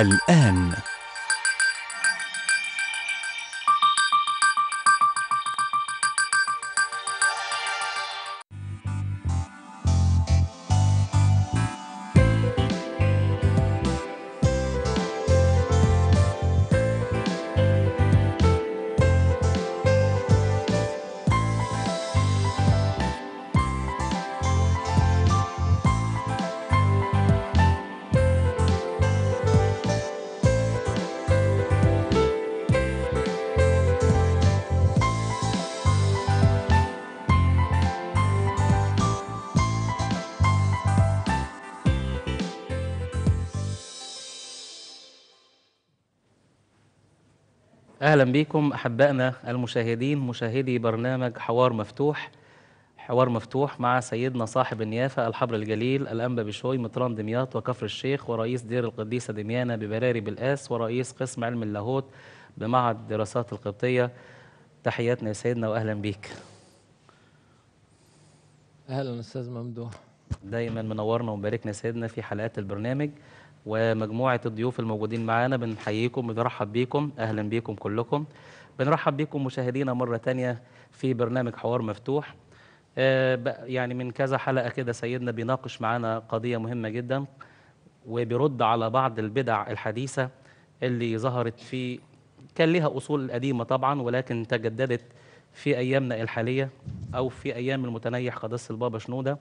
الآن بكم أحبائنا المشاهدين مشاهدي برنامج حوار مفتوح حوار مفتوح مع سيدنا صاحب النيافة الحبر الجليل الأنبا بشوي مطران دمياط وكفر الشيخ ورئيس دير القديسة دميانة ببراري بالاس ورئيس قسم علم اللاهوت بمعهد الدراسات القبطية تحياتنا يا سيدنا وأهلا بيك أهلا أستاذ ممدوح دايما منورنا ومباركنا سيدنا في حلقات البرنامج ومجموعه الضيوف الموجودين معانا بنحييكم وبنرحب بيكم اهلا بيكم كلكم بنرحب بيكم مشاهدينا مره تانية في برنامج حوار مفتوح آه، يعني من كذا حلقه كده سيدنا بيناقش معانا قضيه مهمه جدا وبيرد على بعض البدع الحديثه اللي ظهرت في كان لها اصول قديمه طبعا ولكن تجددت في ايامنا الحاليه او في ايام المتنيح قداس البابا شنوده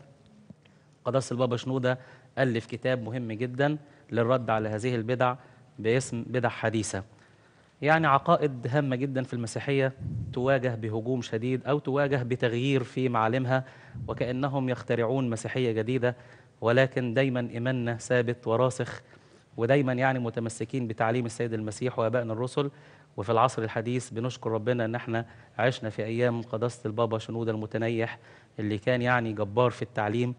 قداس البابا شنوده الف كتاب مهم جدا للرد على هذه البدع باسم بدع حديثة يعني عقائد هامة جدا في المسيحية تواجه بهجوم شديد أو تواجه بتغيير في معالمها وكأنهم يخترعون مسيحية جديدة ولكن دايما إيماننا ثابت وراسخ ودايما يعني متمسكين بتعليم السيد المسيح وآبائنا الرسل وفي العصر الحديث بنشكر ربنا ان احنا عشنا في ايام قداسه البابا شنوده المتنيح اللي كان يعني جبار في التعليم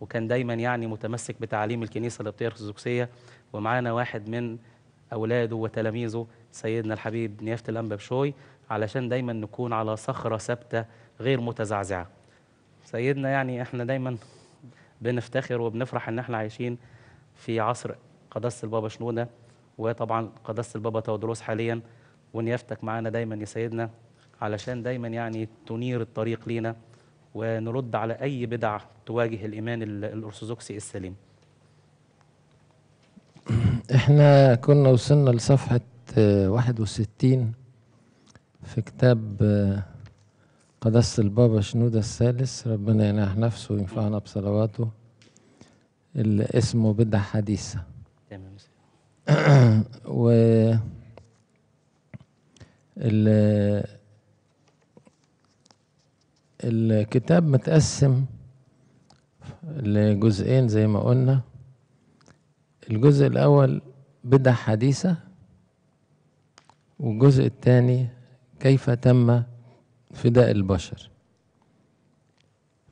وكان دايما يعني متمسك بتعاليم الكنيسه الارثوذكسيه ومعانا واحد من اولاده وتلاميذه سيدنا الحبيب نيافه الانبا علشان دايما نكون على صخره ثابته غير متزعزعه. سيدنا يعني احنا دايما بنفتخر وبنفرح ان احنا عايشين في عصر قداسه البابا شنوده وطبعا قداسه البابا تودروس حاليا ونيافتك معانا دايما يا سيدنا علشان دايما يعني تنير الطريق لينا ونرد على أي بدعة تواجه الإيمان الأرثوذكسي السليم احنا كنا وصلنا لصفحة 61 آه، في كتاب آه، قداسة البابا شنودة الثالث ربنا ينعم نفسه وينفعنا بصلواته اللي اسمه بدع حديثة تمام و الكتاب متقسم لجزئين زي ما قلنا الجزء الأول بدع حديثة والجزء الثاني كيف تم فداء البشر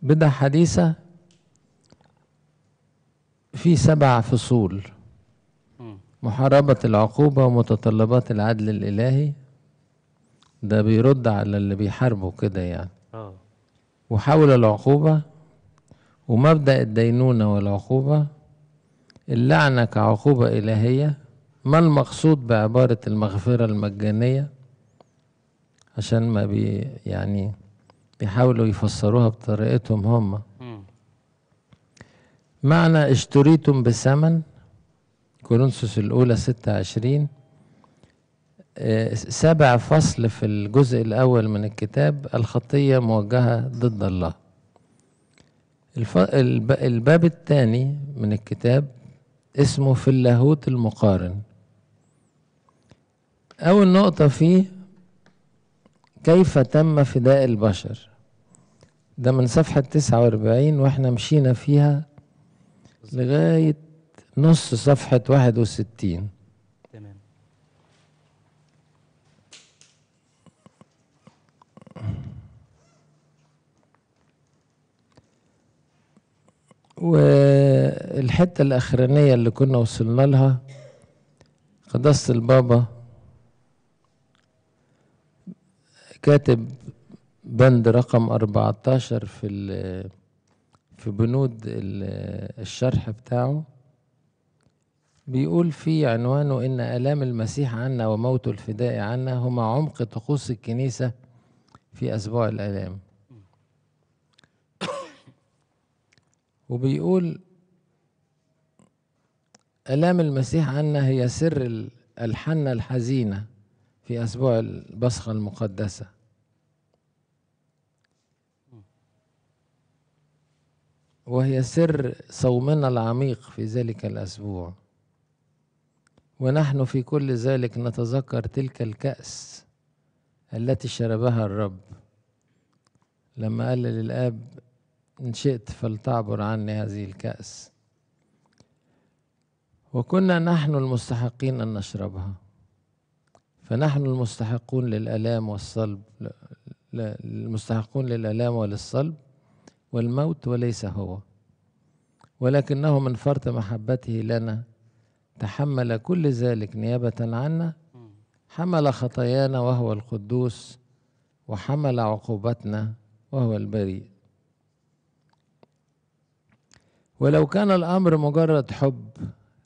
بدع حديثة في سبع فصول محاربة العقوبة ومتطلبات العدل الإلهي ده بيرد على اللي بيحاربه كده يعني وحول العقوبة ومبدأ الدينونة والعقوبة اللعنة كعقوبة إلهية ما المقصود بعبارة المغفرة المجانية عشان ما بي يعني بيحاولوا يفسروها بطريقتهم هم معنى اشتريتم بثمن كورنثوس الأولى ستة عشرين سبع فصل في الجزء الأول من الكتاب الخطية موجهة ضد الله الباب الثاني من الكتاب اسمه في اللاهوت المقارن أول نقطة فيه كيف تم فداء البشر ده من صفحة 49 واحنا مشينا فيها لغاية نص صفحة 61 وستين والحتة الأخرانية اللي كنا وصلنا لها قداسة البابا كاتب بند رقم 14 في في بنود الشرح بتاعه بيقول في عنوانه إن آلام المسيح عنا وموت الفداء عنا هما عمق طقوس الكنيسة في أسبوع الآلام وبيقول آلام المسيح عنا هي سر الحنة الحزينة في أسبوع البصخة المقدسة وهي سر صومنا العميق في ذلك الأسبوع ونحن في كل ذلك نتذكر تلك الكأس التي شربها الرب لما قال للآب إن شئت فلتعبر عني هذه الكأس وكنا نحن المستحقين أن نشربها فنحن المستحقون للآلام والصلب المستحقون للآلام وللصلب والموت وليس هو ولكنه من فرط محبته لنا تحمل كل ذلك نيابة عنا حمل خطايانا وهو القدوس وحمل عقوبتنا وهو البريء ولو كان الأمر مجرد حب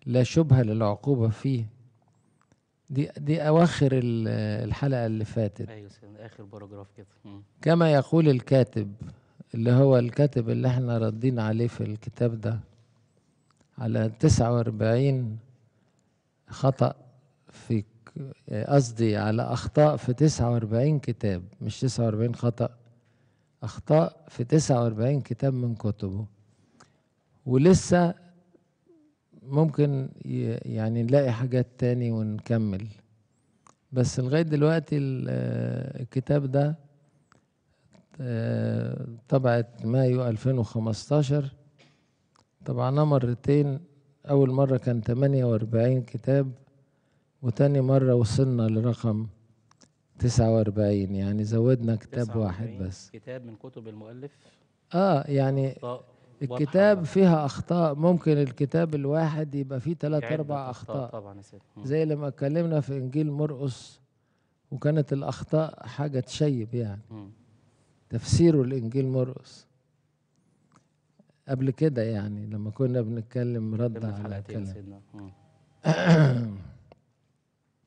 لا شبهة للعقوبة فيه دي دي أواخر الحلقة اللي فاتت أيوة آخر باراجراف كده كما يقول الكاتب اللي هو الكاتب اللي احنا ردين عليه في الكتاب ده على 49 خطأ في قصدي على أخطاء في 49 كتاب مش 49 خطأ أخطاء في 49 كتاب من كتبه ولسه ممكن يعني نلاقي حاجات تاني ونكمل بس لغاية دلوقتي آه، الكتاب ده آه، طبعة مايو 2015 طبعناه مرتين أول مرة كان 48 كتاب وتاني مرة وصلنا لرقم 49 يعني زودنا كتاب واحد بس كتاب من كتب المؤلف اه يعني الكتاب فيها اخطاء ممكن الكتاب الواحد يبقى فيه ثلاث اربع اخطاء طبعا يا سيدي زي لما اتكلمنا في انجيل مرقس وكانت الاخطاء حاجه تشيب يعني تفسيره الانجيل مرقس قبل كده يعني لما كنا بنتكلم رد على الكلام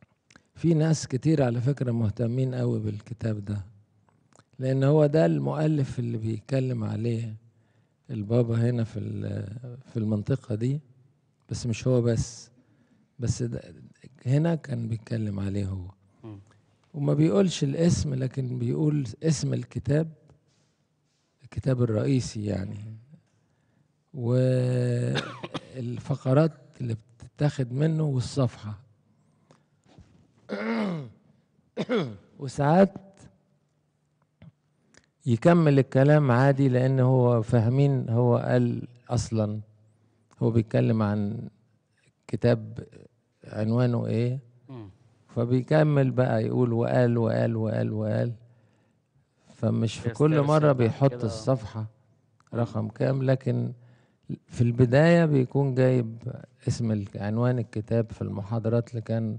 في ناس كتير على فكرة مهتمين قوي بالكتاب ده لأن هو ده المؤلف اللي بيتكلم عليه البابا هنا في في المنطقة دي بس مش هو بس بس هنا كان بيتكلم عليه هو وما بيقولش الاسم لكن بيقول اسم الكتاب الكتاب الرئيسي يعني والفقرات اللي بتتاخد منه والصفحة وساعات يكمل الكلام عادي لأن هو فاهمين هو قال أصلا هو بيتكلم عن كتاب عنوانه إيه فبيكمل بقى يقول وقال وقال وقال وقال فمش في كل مرة بيحط الصفحة رقم كام لكن في البداية بيكون جايب اسم عنوان الكتاب في المحاضرات اللي كان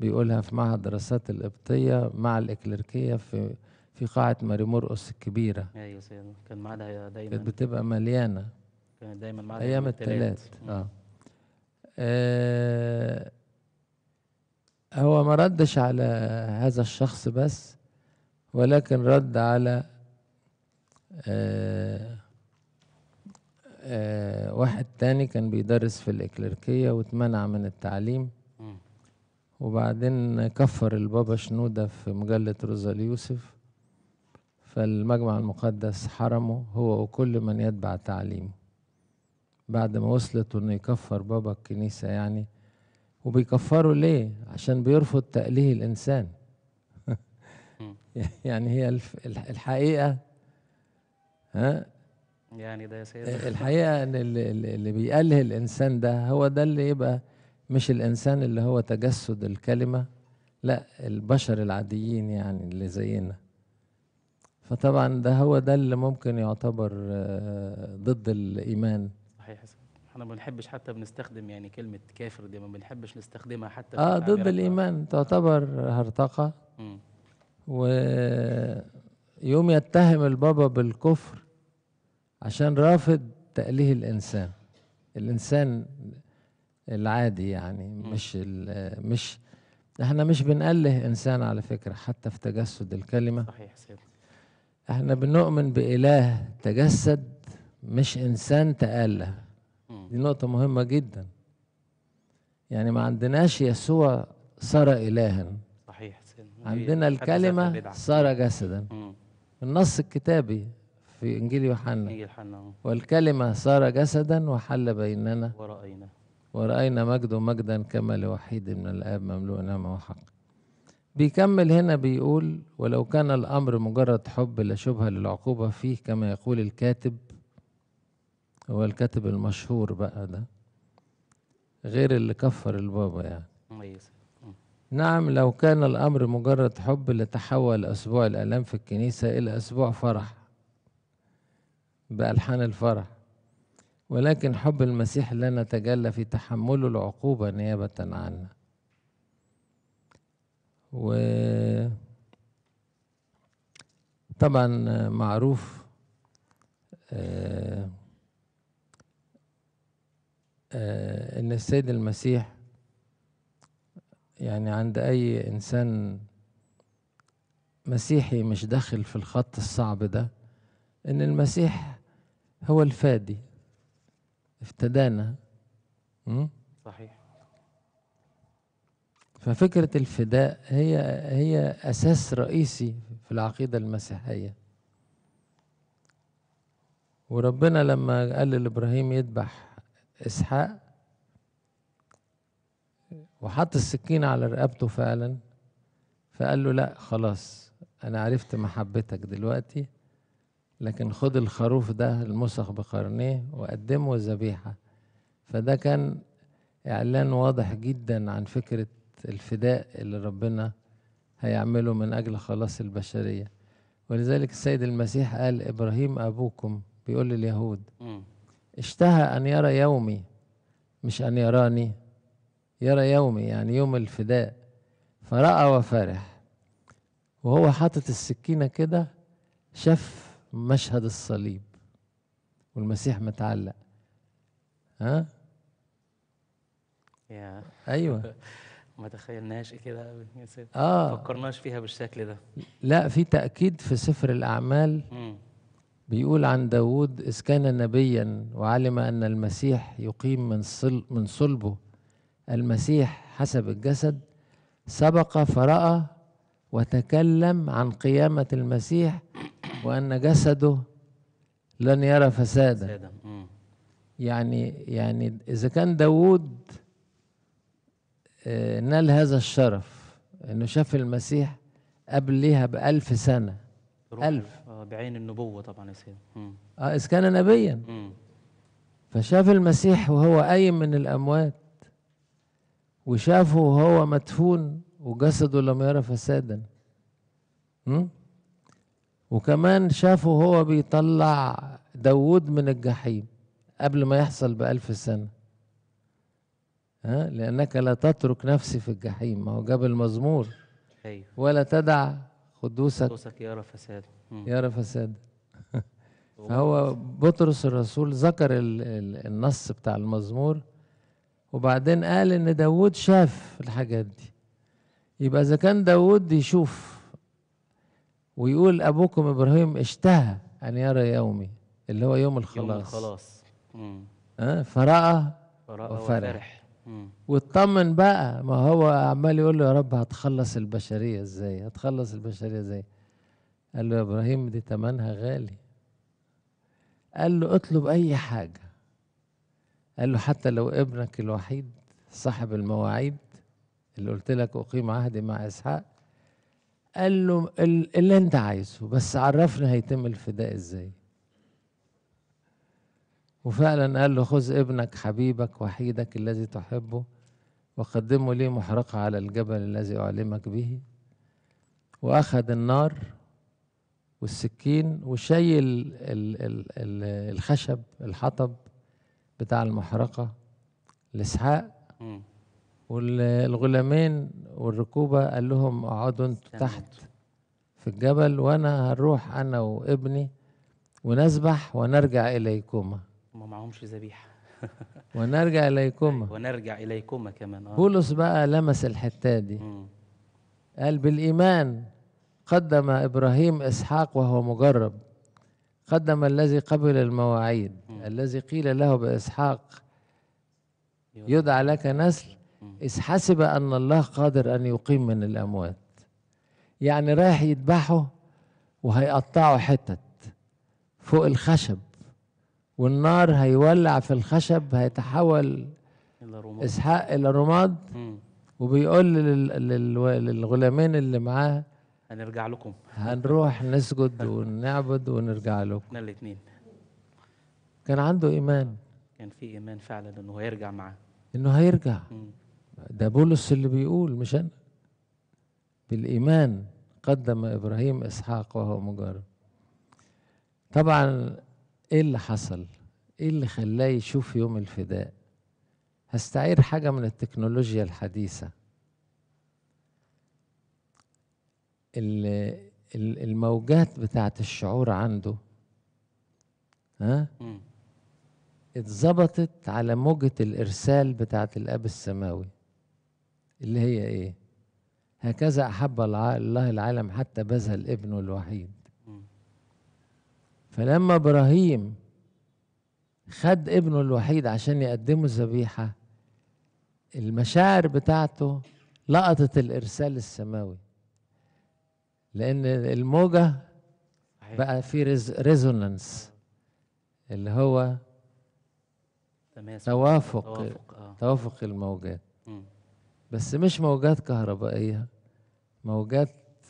بيقولها في معهد دراسات القبطية مع الإكليركية في في قاعة ماري مرقص الكبيرة ايوه سيدنا كان معانا دايما كانت بتبقى مليانة كانت دايما معانا أيام الثلاث آه. آه هو ما ردش على هذا الشخص بس ولكن رد على آه آه واحد تاني كان بيدرس في الإكليركية واتمنع من التعليم وبعدين كفر البابا شنودة في مجلة روزا اليوسف فالمجمع المقدس حرمه هو وكل من يتبع تعليمه بعد ما وصلت انه يكفر بابا الكنيسة يعني وبيكفروا ليه عشان بيرفض تأليه الإنسان يعني هي الحقيقة ها يعني ده يا سيدي الحقيقة إن اللي بيأله الإنسان ده هو ده اللي يبقى مش الإنسان اللي هو تجسد الكلمة لا البشر العاديين يعني اللي زينا فطبعا ده هو ده اللي ممكن يعتبر آه، ضد الايمان صحيح احنا ما بنحبش حتى بنستخدم يعني كلمه كافر دي ما بنحبش نستخدمها حتى اه ضد الايمان تعتبر هرطقه ويوم يتهم البابا بالكفر عشان رافض تأليه الإنسان الإنسان العادي يعني مش مش احنا مش بنأله إنسان على فكرة حتى في تجسد الكلمة صحيح سيدي احنا بنؤمن بإله تجسد مش إنسان تأله دي نقطة مهمة جدا يعني ما عندناش يسوع صار إلها صحيح إيه، عندنا الكلمة صار جسدا النص الكتابي في إنجيل يوحنا آه. والكلمة صار جسدا وحل بيننا ورأينا ورأينا مجده مجدا كما لوحيد من الآب مملوء نعمة وحق بيكمل هنا بيقول ولو كان الأمر مجرد حب لا شبهة للعقوبة فيه كما يقول الكاتب هو الكاتب المشهور بقى ده غير اللي كفر البابا يعني نعم لو كان الأمر مجرد حب لتحول أسبوع الألم في الكنيسة إلى أسبوع فرح بألحان الفرح ولكن حب المسيح لنا تجلى في تحمله العقوبة نيابة عنا و طبعا معروف آه، آه، ان السيد المسيح يعني عند اي انسان مسيحي مش داخل في الخط الصعب ده ان المسيح هو الفادي افتدانا صحيح ففكرة الفداء هي هي أساس رئيسي في العقيدة المسيحية وربنا لما قال لإبراهيم يذبح إسحاق وحط السكين على رقبته فعلا فقال له لا خلاص أنا عرفت محبتك دلوقتي لكن خد الخروف ده المسخ بقرنيه وقدمه ذبيحة فده كان إعلان واضح جدا عن فكرة الفداء اللي ربنا هيعمله من أجل خلاص البشرية ولذلك السيد المسيح قال إبراهيم أبوكم بيقول لليهود اشتهى أن يرى يومي مش أن يراني يرى يومي يعني يوم الفداء فرأى وفرح وهو حاطط السكينة كده شاف مشهد الصليب والمسيح متعلق ها؟ yeah. أيوه ما تخيلناش كده اه فكرناش فيها بالشكل ده لا في تأكيد في سفر الأعمال مم. بيقول عن داوود إذ كان نبيا وعلم أن المسيح يقيم من صل من صلبه المسيح حسب الجسد سبق فرأى وتكلم عن قيامة المسيح وأن جسده لن يرى فسادا يعني يعني إذا كان داوود آه، نال هذا الشرف انه شاف المسيح قبلها 1000 سنة 1000 آه، بعين النبوة طبعا يا سيدي اه إذ كان نبيا مم. فشاف المسيح وهو قايم من الأموات وشافه وهو مدفون وجسده لم يرى فسادا وكمان شافه وهو بيطلع داوود من الجحيم قبل ما يحصل بألف سنة ها لأنك لا تترك نفسي في الجحيم ما هو جاب المزمور أيوه. ولا تدع قدوسك قدوسك يرى فساد يرى فساد فهو بطرس الرسول ذكر النص بتاع المزمور وبعدين قال ان داود شاف الحاجات دي يبقى اذا كان داود يشوف ويقول ابوكم ابراهيم اشتهى ان يرى يومي اللي هو يوم الخلاص يوم الخلاص أه فراى, فرأى وفرح, وفرح. واطمن بقى ما هو عمال يقول له يا رب هتخلص البشريه ازاي هتخلص البشريه ازاي قال له يا ابراهيم دي تمنها غالي قال له اطلب اي حاجه قال له حتى لو ابنك الوحيد صاحب المواعيد اللي قلت لك اقيم عهدي مع اسحاق قال له اللي انت عايزه بس عرفني هيتم الفداء ازاي وفعلا قال له خذ ابنك حبيبك وحيدك الذي تحبه وقدمه لي محرقة على الجبل الذي أعلمك به وأخذ النار والسكين وشيل الخشب الحطب بتاع المحرقة لإسحاق والغلامين والركوبة قال لهم اقعدوا انتوا تحت في الجبل وأنا هروح أنا وابني ونسبح ونرجع إليكما ما معهمش ذبيحه ونرجع اليكما ونرجع اليكما كمان آه. بولس بقى لمس الحته دي مم. قال بالايمان قدم ابراهيم اسحاق وهو مجرب قدم الذي قبل المواعيد مم. الذي قيل له باسحاق يدعى لك نسل إذ حسب أن الله قادر أن يقيم من الأموات يعني رايح يذبحه وهيقطعه حتت فوق الخشب والنار هيولع في الخشب هيتحول اسحاق الى رماد وبيقول للغلامين اللي معاه هنرجع لكم هنروح نسجد ونعبد ونرجع لكم احنا الاثنين كان عنده ايمان كان في ايمان فعلا انه هيرجع معاه انه هيرجع ده بولس اللي بيقول مش انا بالايمان قدم ابراهيم اسحاق وهو مجرد طبعا ايه اللي حصل ايه اللي خلاه يشوف يوم الفداء هستعير حاجه من التكنولوجيا الحديثه الموجات بتاعت الشعور عنده ها اتظبطت على موجة الإرسال بتاعت الأب السماوي اللي هي إيه هكذا أحب الله العالم حتى بذل ابنه الوحيد فلما ابراهيم خد ابنه الوحيد عشان يقدمه ذبيحة المشاعر بتاعته لقطت الارسال السماوي لان الموجه بقى في ريزونانس اللي هو توافق توافق, آه. الموجات بس مش موجات كهربائيه موجات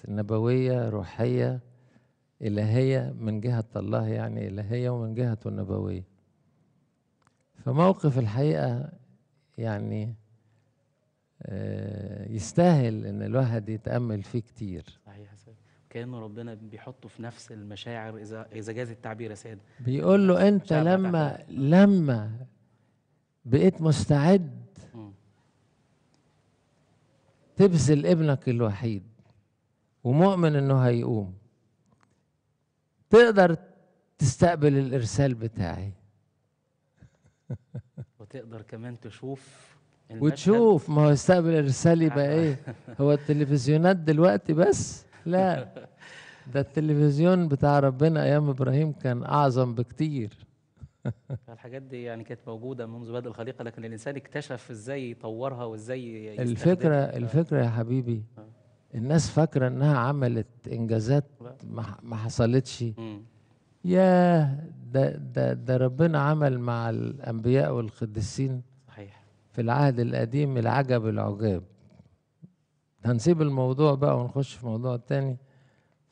نبويه روحيه إلهية من جهة الله يعني إلهية ومن جهته النبوية فموقف الحقيقة يعني آه، يستاهل ان الواحد يتامل فيه كتير صحيح صحيح كانه ربنا بيحطه في نفس المشاعر اذا اذا جاز التعبير يا سيد بيقول له انت لما تحت. لما بقيت مستعد تبذل ابنك الوحيد ومؤمن انه هيقوم تقدر تستقبل الارسال بتاعي وتقدر كمان تشوف وتشوف ما هو يستقبل الرسالة يبقى ايه هو التلفزيونات دلوقتي بس لا ده التلفزيون بتاع ربنا ايام ابراهيم كان اعظم بكتير الحاجات دي يعني كانت موجوده منذ بدء الخليقه لكن الانسان اكتشف ازاي يطورها وازاي الفكره الفكره يا حبيبي آه. الناس فاكره انها عملت انجازات ما حصلتش يا ده ده ده ربنا عمل مع الانبياء والقديسين صحيح في العهد القديم العجب العجاب هنسيب الموضوع بقى ونخش في موضوع تاني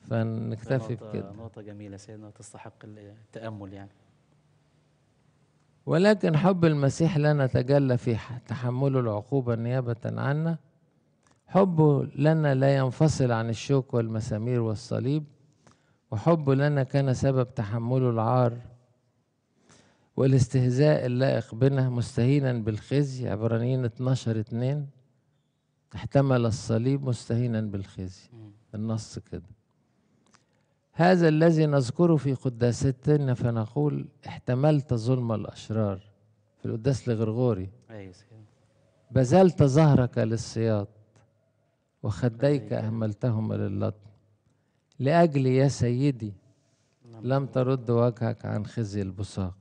فنكتفي بكده نقطة جميلة سيدنا تستحق التأمل يعني ولكن حب المسيح لنا تجلى في تحمله العقوبة نيابة عنا حبه لنا لا ينفصل عن الشوك والمسامير والصليب وحبه لنا كان سبب تحمله العار والاستهزاء اللائق بنا مستهينا بالخزي عبرانيين 12 2 احتمل الصليب مستهينا بالخزي النص كده هذا الذي نذكره في قداستنا فنقول احتملت ظلم الأشرار في القداس لغرغوري أيوة، بذلت ظهرك للسياط وخديك أهملتهما للطم لأجلي يا سيدي نعم. لم ترد وجهك عن خزي البصاق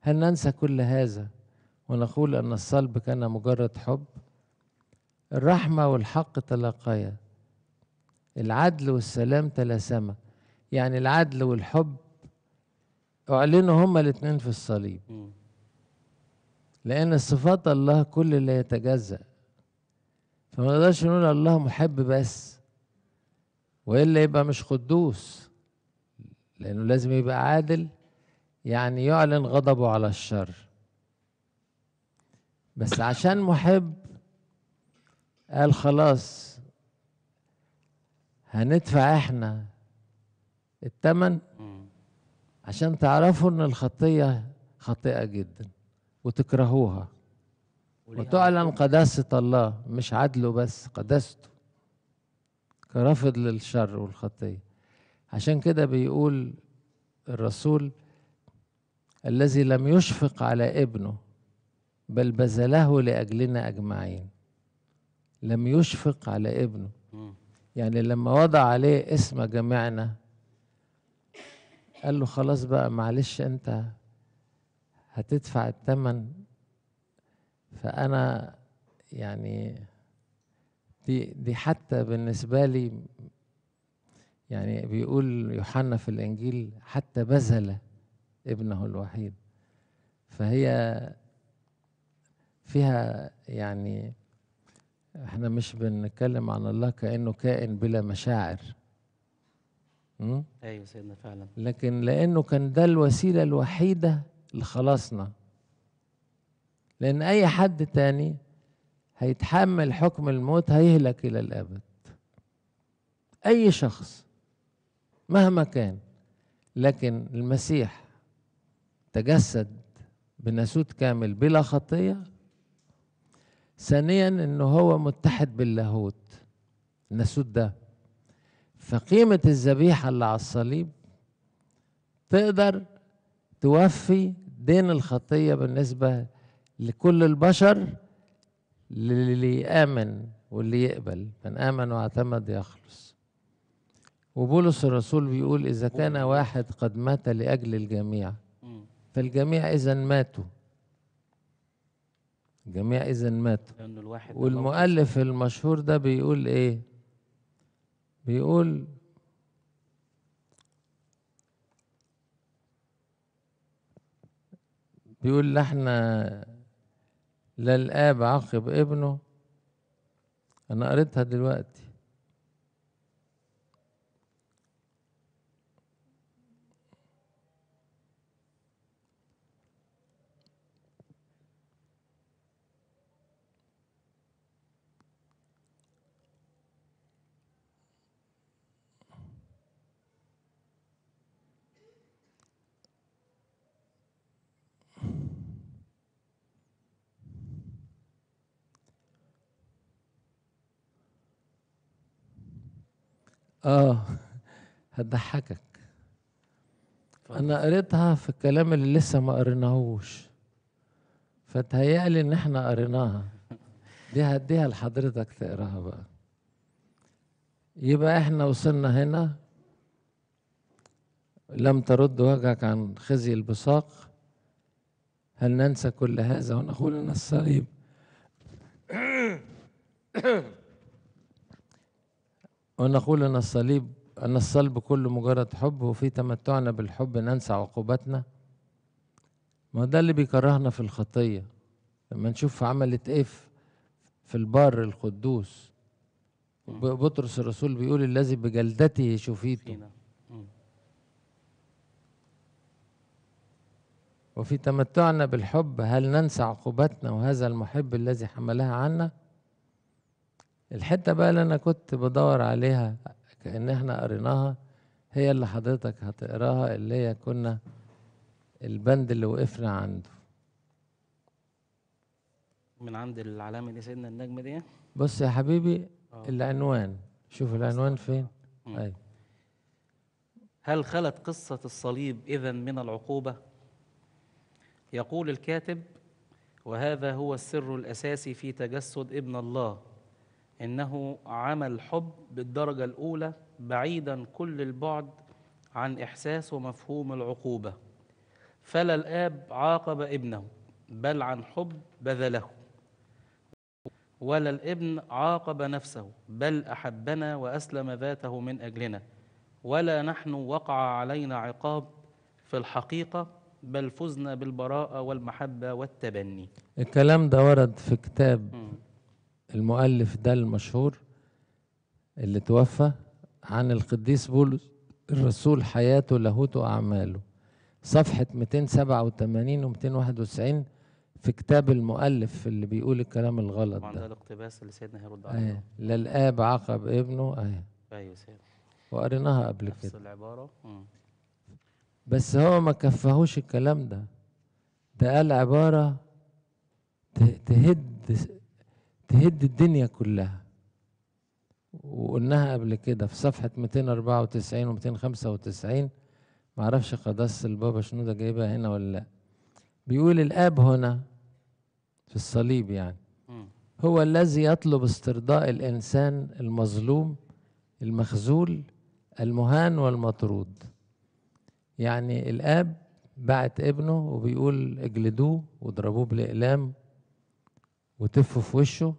هل ننسى كل هذا ونقول أن الصلب كان مجرد حب الرحمة والحق تلاقيا العدل والسلام تلاسما يعني العدل والحب أعلنوا هما الاثنين في الصليب لأن صفات الله كل لا يتجزأ فما نقدرش نقول الله محب بس والا يبقى مش قدوس لانه لازم يبقى عادل يعني يعلن غضبه على الشر بس عشان محب قال خلاص هندفع احنا الثمن عشان تعرفوا ان الخطيه خطيئه جدا وتكرهوها وتعلم قداسة الله مش عدله بس قداسته كرافض للشر والخطية عشان كده بيقول الرسول الذي لم يشفق على ابنه بل بذله لأجلنا أجمعين لم يشفق على ابنه يعني لما وضع عليه اسم جميعنا قال له خلاص بقى معلش انت هتدفع الثمن فأنا يعني دي دي حتى بالنسبة لي يعني بيقول يوحنا في الإنجيل حتى بذل ابنه الوحيد فهي فيها يعني احنا مش بنتكلم عن الله كأنه كائن بلا مشاعر ايوه سيدنا فعلا لكن لأنه كان ده الوسيلة الوحيدة لخلاصنا لأن أي حد تاني هيتحمل حكم الموت هيهلك إلى الأبد أي شخص مهما كان لكن المسيح تجسد بناسوت كامل بلا خطية ثانيا أنه هو متحد باللاهوت الناسوت ده فقيمة الذبيحة اللي على الصليب تقدر توفي دين الخطية بالنسبة لكل البشر للي يآمن واللي يقبل من آمن واعتمد يخلص وبولس الرسول بيقول إذا كان واحد قد مات لأجل الجميع فالجميع إذا ماتوا الجميع إذا ماتوا والمؤلف المشهور ده بيقول إيه بيقول بيقول احنا لا الآب عقب ابنه أنا قريتها دلوقتي اه هتضحكك انا قريتها في الكلام اللي لسه ما قريناهوش فتهيألي ان احنا قريناها دي هديها لحضرتك تقراها بقى يبقى احنا وصلنا هنا لم ترد وجهك عن خزي البصاق هل ننسى كل هذا ونقول ان الصليب ونقول أن الصليب أن الصلب كله مجرد حب وفي تمتعنا بالحب ننسى عقوبتنا ما ده اللي بيكرهنا في الخطية لما نشوف عملت إيه في البر القدوس بطرس الرسول بيقول الذي بجلدته شفيته وفي تمتعنا بالحب هل ننسى عقوبتنا وهذا المحب الذي حملها عنا؟ الحتة بقى اللي أنا كنت بدور عليها كأن احنا قريناها هي اللي حضرتك هتقراها اللي هي كنا البند اللي وقفنا عنده من عند العلامة دي سيدنا النجم دي بص يا حبيبي أوه. العنوان شوف العنوان فين أي. هل خلت قصة الصليب إذا من العقوبة؟ يقول الكاتب وهذا هو السر الأساسي في تجسد ابن الله إنه عمل حب بالدرجة الأولى بعيدا كل البعد عن إحساس ومفهوم العقوبة فلا الآب عاقب ابنه بل عن حب بذله ولا الابن عاقب نفسه بل أحبنا وأسلم ذاته من أجلنا ولا نحن وقع علينا عقاب في الحقيقة بل فزنا بالبراءة والمحبة والتبني الكلام ده ورد في كتاب المؤلف ده المشهور اللي توفى عن القديس بولس الرسول حياته لاهوته أعماله صفحة 287 و 291 في كتاب المؤلف اللي بيقول الكلام الغلط ده ده الاقتباس اللي سيدنا هيرد عليه آه. للآب عقب ابنه آه. أيوه سيدنا وقريناها قبل كده نفس العبارة بس هو ما كفهوش الكلام ده ده قال عبارة تهد تهد الدنيا كلها وقلناها قبل كده في صفحة 294 و 295 معرفش قدس البابا شنودة جايبها هنا ولا لا بيقول الآب هنا في الصليب يعني هو الذي يطلب استرضاء الإنسان المظلوم المخذول المهان والمطرود يعني الآب بعت ابنه وبيقول اجلدوه واضربوه بالإقلام وتفوا في وشه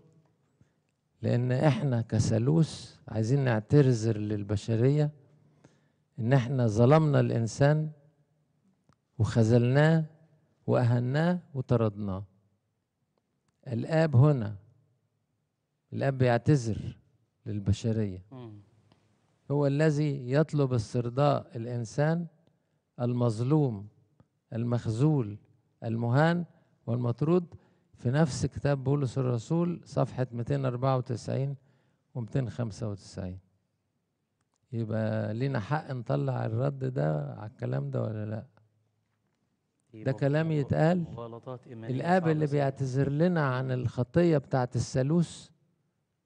لأن إحنا كثالوث عايزين نعتذر للبشرية إن إحنا ظلمنا الإنسان وخذلناه وأهناه وطردناه الآب هنا الآب بيعتذر للبشرية هو الذي يطلب استرضاء الإنسان المظلوم المخذول المهان والمطرود في نفس كتاب بولس الرسول صفحة 294 و 295 يبقى لينا حق نطلع الرد ده على الكلام ده ولا لا ده كلام يتقال الاب اللي بيعتذر لنا عن الخطيه بتاعه الثالوث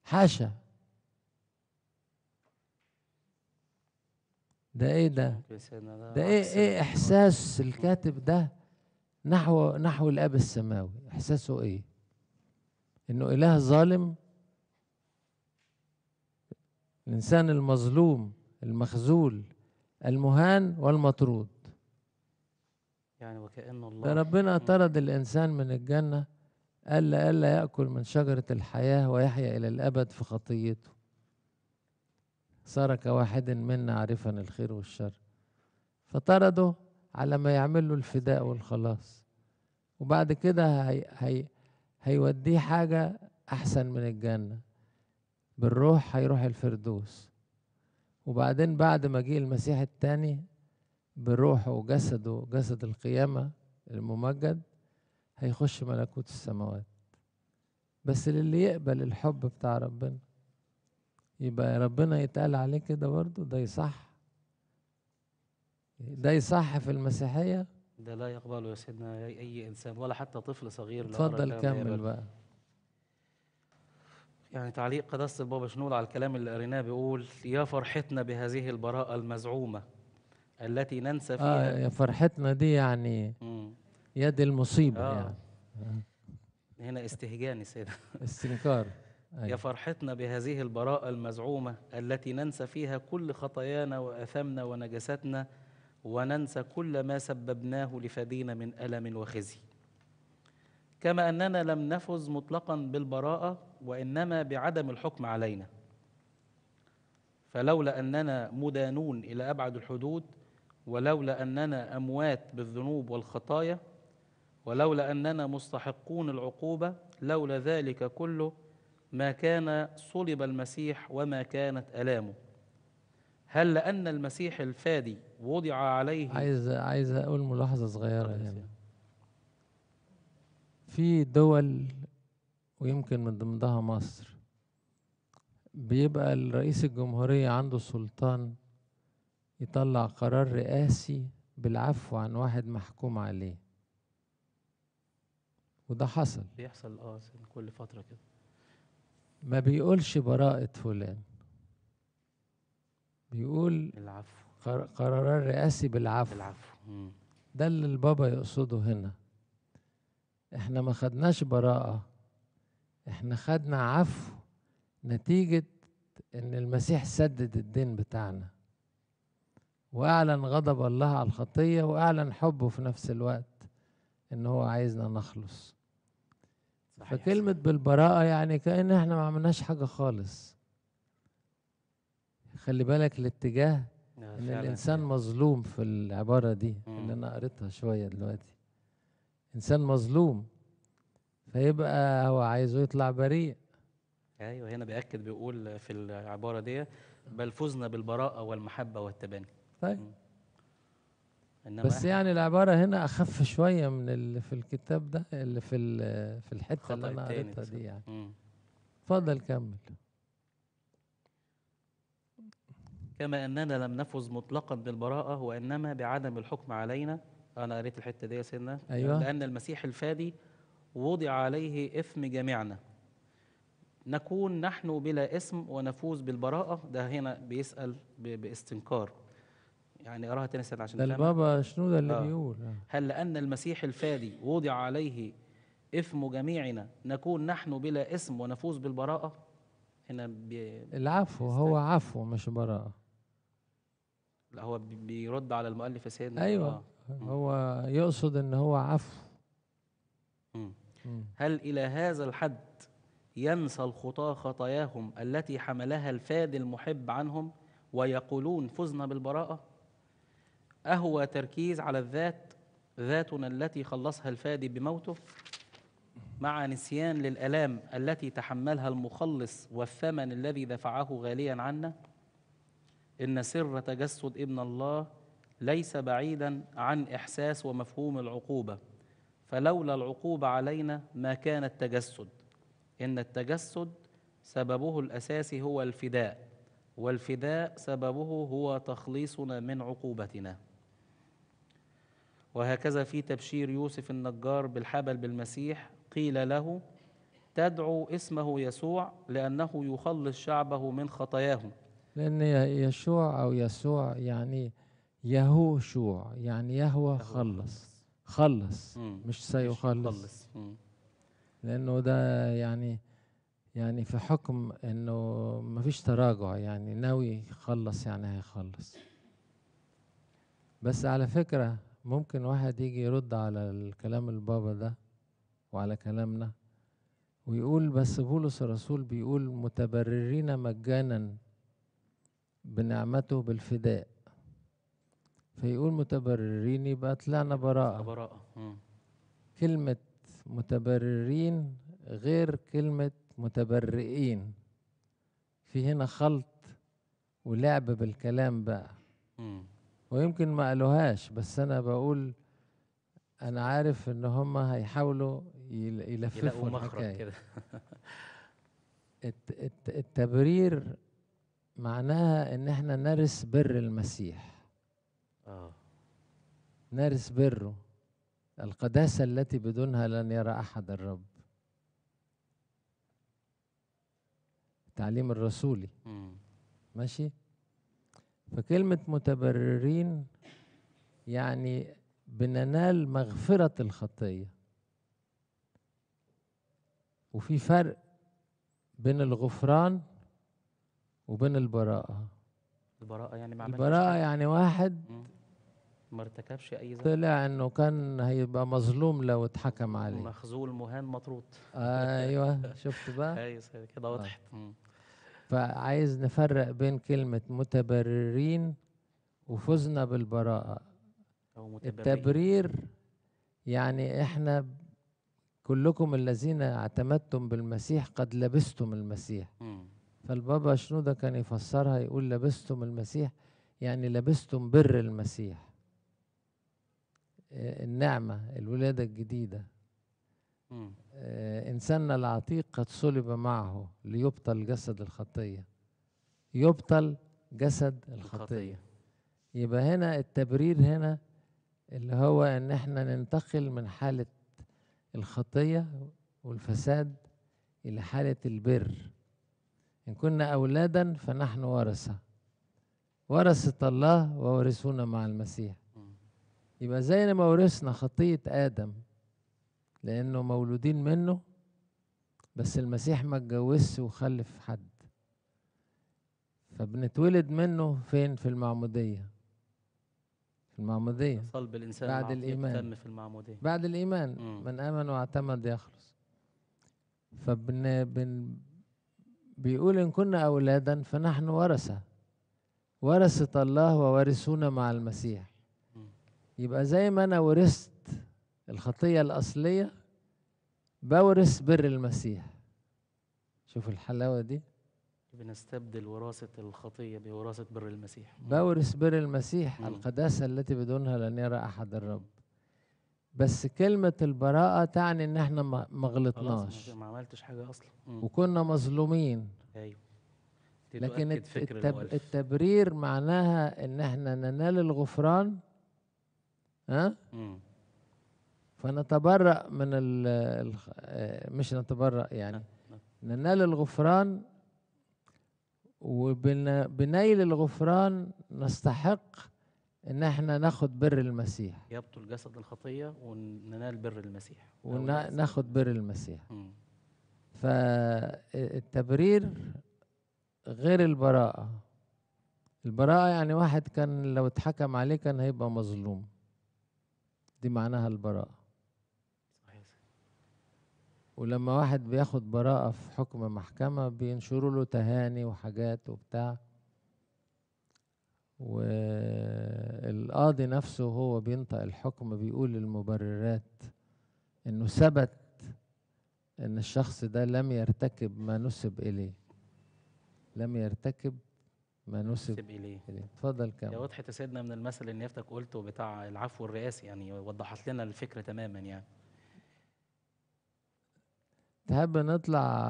حاشا ده ايه ده ده ايه ايه احساس الكاتب ده نحو نحو الاب السماوي احساسه ايه انه اله ظالم الانسان المظلوم المخذول المهان والمطرود يعني وكأن الله ربنا طرد الإنسان من الجنة قال ألا يأكل من شجرة الحياة ويحيا إلى الأبد في خطيته صار كواحد منا عارفا الخير والشر فطرده على ما يعمل له الفداء والخلاص وبعد كده هي هي هيوديه حاجة أحسن من الجنة بالروح هيروح الفردوس وبعدين بعد مجيء المسيح التاني بروحه وجسده جسد القيامة الممجد هيخش ملكوت السماوات بس للي يقبل الحب بتاع ربنا يبقى ربنا يتقال عليه كده برضه ده يصح ده يصح في المسيحيه ده لا يقبله يا سيدنا اي انسان ولا حتى طفل صغير اتفضل كمل بقى يعني تعليق قداسة البابا شنود على الكلام اللي قريناه بيقول يا فرحتنا بهذه البراءة المزعومة التي ننسى آه، فيها آه يا فرحتنا دي يعني يد المصيبة آه. يعني هنا استهجان يا سيد استنكار أيوة. يا فرحتنا بهذه البراءة المزعومة التي ننسى فيها كل خطايانا وأثمنا ونجستنا وننسى كل ما سببناه لفدينا من الم وخزي كما اننا لم نفز مطلقا بالبراءه وانما بعدم الحكم علينا فلولا اننا مدانون الى ابعد الحدود ولولا اننا اموات بالذنوب والخطايا ولولا اننا مستحقون العقوبه لولا ذلك كله ما كان صلب المسيح وما كانت الامه هل لان المسيح الفادي وضع عليه عايز عايز اقول ملاحظه صغيره هنا يعني. في دول ويمكن من ضمنها مصر بيبقى الرئيس الجمهورية عنده سلطان يطلع قرار رئاسي بالعفو عن واحد محكوم عليه وده حصل بيحصل اه كل فترة كده ما بيقولش براءة فلان بيقول العفو قرارات رئاسي بالعفو بالعفو ده اللي البابا يقصده هنا احنا ما خدناش براءة احنا خدنا عفو نتيجة ان المسيح سدد الدين بتاعنا واعلن غضب الله على الخطية واعلن حبه في نفس الوقت ان هو عايزنا نخلص فكلمة بالبراءة يعني كأن احنا ما عملناش حاجة خالص خلي بالك الاتجاه آه، ان الانسان مظلوم في العباره دي اللي انا قريتها شويه دلوقتي انسان مظلوم فيبقى هو عايزه يطلع بريء ايوه هنا بياكد بيقول في العباره دي بل فزنا بالبراءه والمحبه والتباني طيب إنما بس يعني العباره هنا اخف شويه من اللي في الكتاب ده اللي في في الحته اللي انا قريتها دي يعني اتفضل كمل كما أننا لم نفز مطلقا بالبراءة وإنما بعدم الحكم علينا أنا قريت الحتة دي يا سيدنا أيوة. لأن المسيح الفادي وضع عليه إثم جميعنا نكون نحن بلا اسم ونفوز بالبراءة ده هنا بيسأل باستنكار يعني أراها تاني سيدنا عشان ده البابا شنو ده اللي آه. بيقول آه. هل لأن المسيح الفادي وضع عليه إثم جميعنا نكون نحن بلا اسم ونفوز بالبراءة هنا بي العفو هو عفو مش براءة لا هو بيرد على المؤلف سيدنا ايوه آه. هو يقصد ان هو عفو هل الى هذا الحد ينسى الخطاة خطاياهم التي حملها الفادي المحب عنهم ويقولون فزنا بالبراءة أهو تركيز على الذات ذاتنا التي خلصها الفادي بموته مع نسيان للآلام التي تحملها المخلص والثمن الذي دفعه غاليا عنا إن سر تجسد ابن الله ليس بعيدا عن إحساس ومفهوم العقوبة فلولا العقوبة علينا ما كان التجسد إن التجسد سببه الأساسي هو الفداء والفداء سببه هو تخليصنا من عقوبتنا وهكذا في تبشير يوسف النجار بالحبل بالمسيح قيل له تدعو اسمه يسوع لأنه يخلص شعبه من خطاياهم لأن يشوع أو يسوع يعني يهوشوع يعني يهوى خلص خلص مش سيخلص لأنه ده يعني يعني في حكم إنه مفيش تراجع يعني ناوي يخلص يعني هيخلص بس على فكرة ممكن واحد يجي يرد على الكلام البابا ده وعلى كلامنا ويقول بس بولس الرسول بيقول متبررين مجانا بنعمته بالفداء فيقول متبررين يبقى طلعنا براءة براءة كلمة متبررين غير كلمة متبرئين في هنا خلط ولعب بالكلام بقى ويمكن ما قالوهاش بس انا بقول انا عارف ان هم هيحاولوا يلففوا الحكايه كده التبرير معناها ان احنا نرث بر المسيح اه نرث بره القداسة التي بدونها لن يرى أحد الرب التعليم الرسولي ماشي فكلمة متبررين يعني بننال مغفرة الخطية وفي فرق بين الغفران وبين البراءة البراءة يعني ما عملش البراءة يعني واحد ما ارتكبش أي ذنب طلع إنه كان هيبقى مظلوم لو اتحكم عليه مخذول مهان مطرود أيوه شفت بقى أيوه كده وضحت آه. طيب. فعايز نفرق بين كلمة متبررين وفزنا بالبراءة أو متبررين. التبرير يعني إحنا كلكم الذين اعتمدتم بالمسيح قد لبستم المسيح م. فالبابا شنودة كان يفسرها يقول لبستم المسيح يعني لبستم بر المسيح آه، النعمة الولادة الجديدة آه، إنساننا العتيق قد صلب معه ليبطل جسد الخطية يبطل جسد الخطية يبقى هنا التبرير هنا اللي هو إن احنا ننتقل من حالة الخطية والفساد إلى حالة البر إن كنا أولادا فنحن ورثة ورثة الله وورثونا مع المسيح يبقى زينا ما ورثنا خطية آدم لأنه مولودين منه بس المسيح ما اتجوزش وخلف حد فبنتولد منه فين في المعمودية في المعمودية صلب الإنسان بعد الإيمان في المعمودية بعد الإيمان مم. من آمن واعتمد يخلص فبن بن بيقول إن كنا أولادا فنحن ورثة ورثة الله وورثونا مع المسيح يبقى زي ما أنا ورثت الخطية الأصلية بورث بر المسيح شوف الحلاوة دي بنستبدل وراثة الخطية بوراثة بر المسيح بورث بر المسيح القداسة التي بدونها لن يرى أحد الرب بس كلمة البراءة تعني إن إحنا ما غلطناش ما- عملتش حاجه اصلا وكنا مظلومين ايوه لكن التب... التبرير معناها إن إحنا ننال الغفران ها فنتبرأ من ال آه، مش نتبرأ يعني ننال الغفران وبنيل الغفران نستحق ان احنا ناخد بر المسيح يبطل جسد الخطيه وننال بر المسيح وناخد بر المسيح م. فالتبرير غير البراءه البراءه يعني واحد كان لو اتحكم عليه كان هيبقى مظلوم دي معناها البراءه ولما واحد بياخد براءة في حكم محكمة بينشروا له تهاني وحاجات وبتاع والقاضي نفسه هو بينطق الحكم بيقول للمبررات انه ثبت ان الشخص ده لم يرتكب ما نسب اليه لم يرتكب ما نسب اليه اتفضل كمل وضحت يا سيدنا من المثل اللي نيفتك قلته بتاع العفو الرئاسي يعني وضحت لنا الفكره تماما يعني تحب نطلع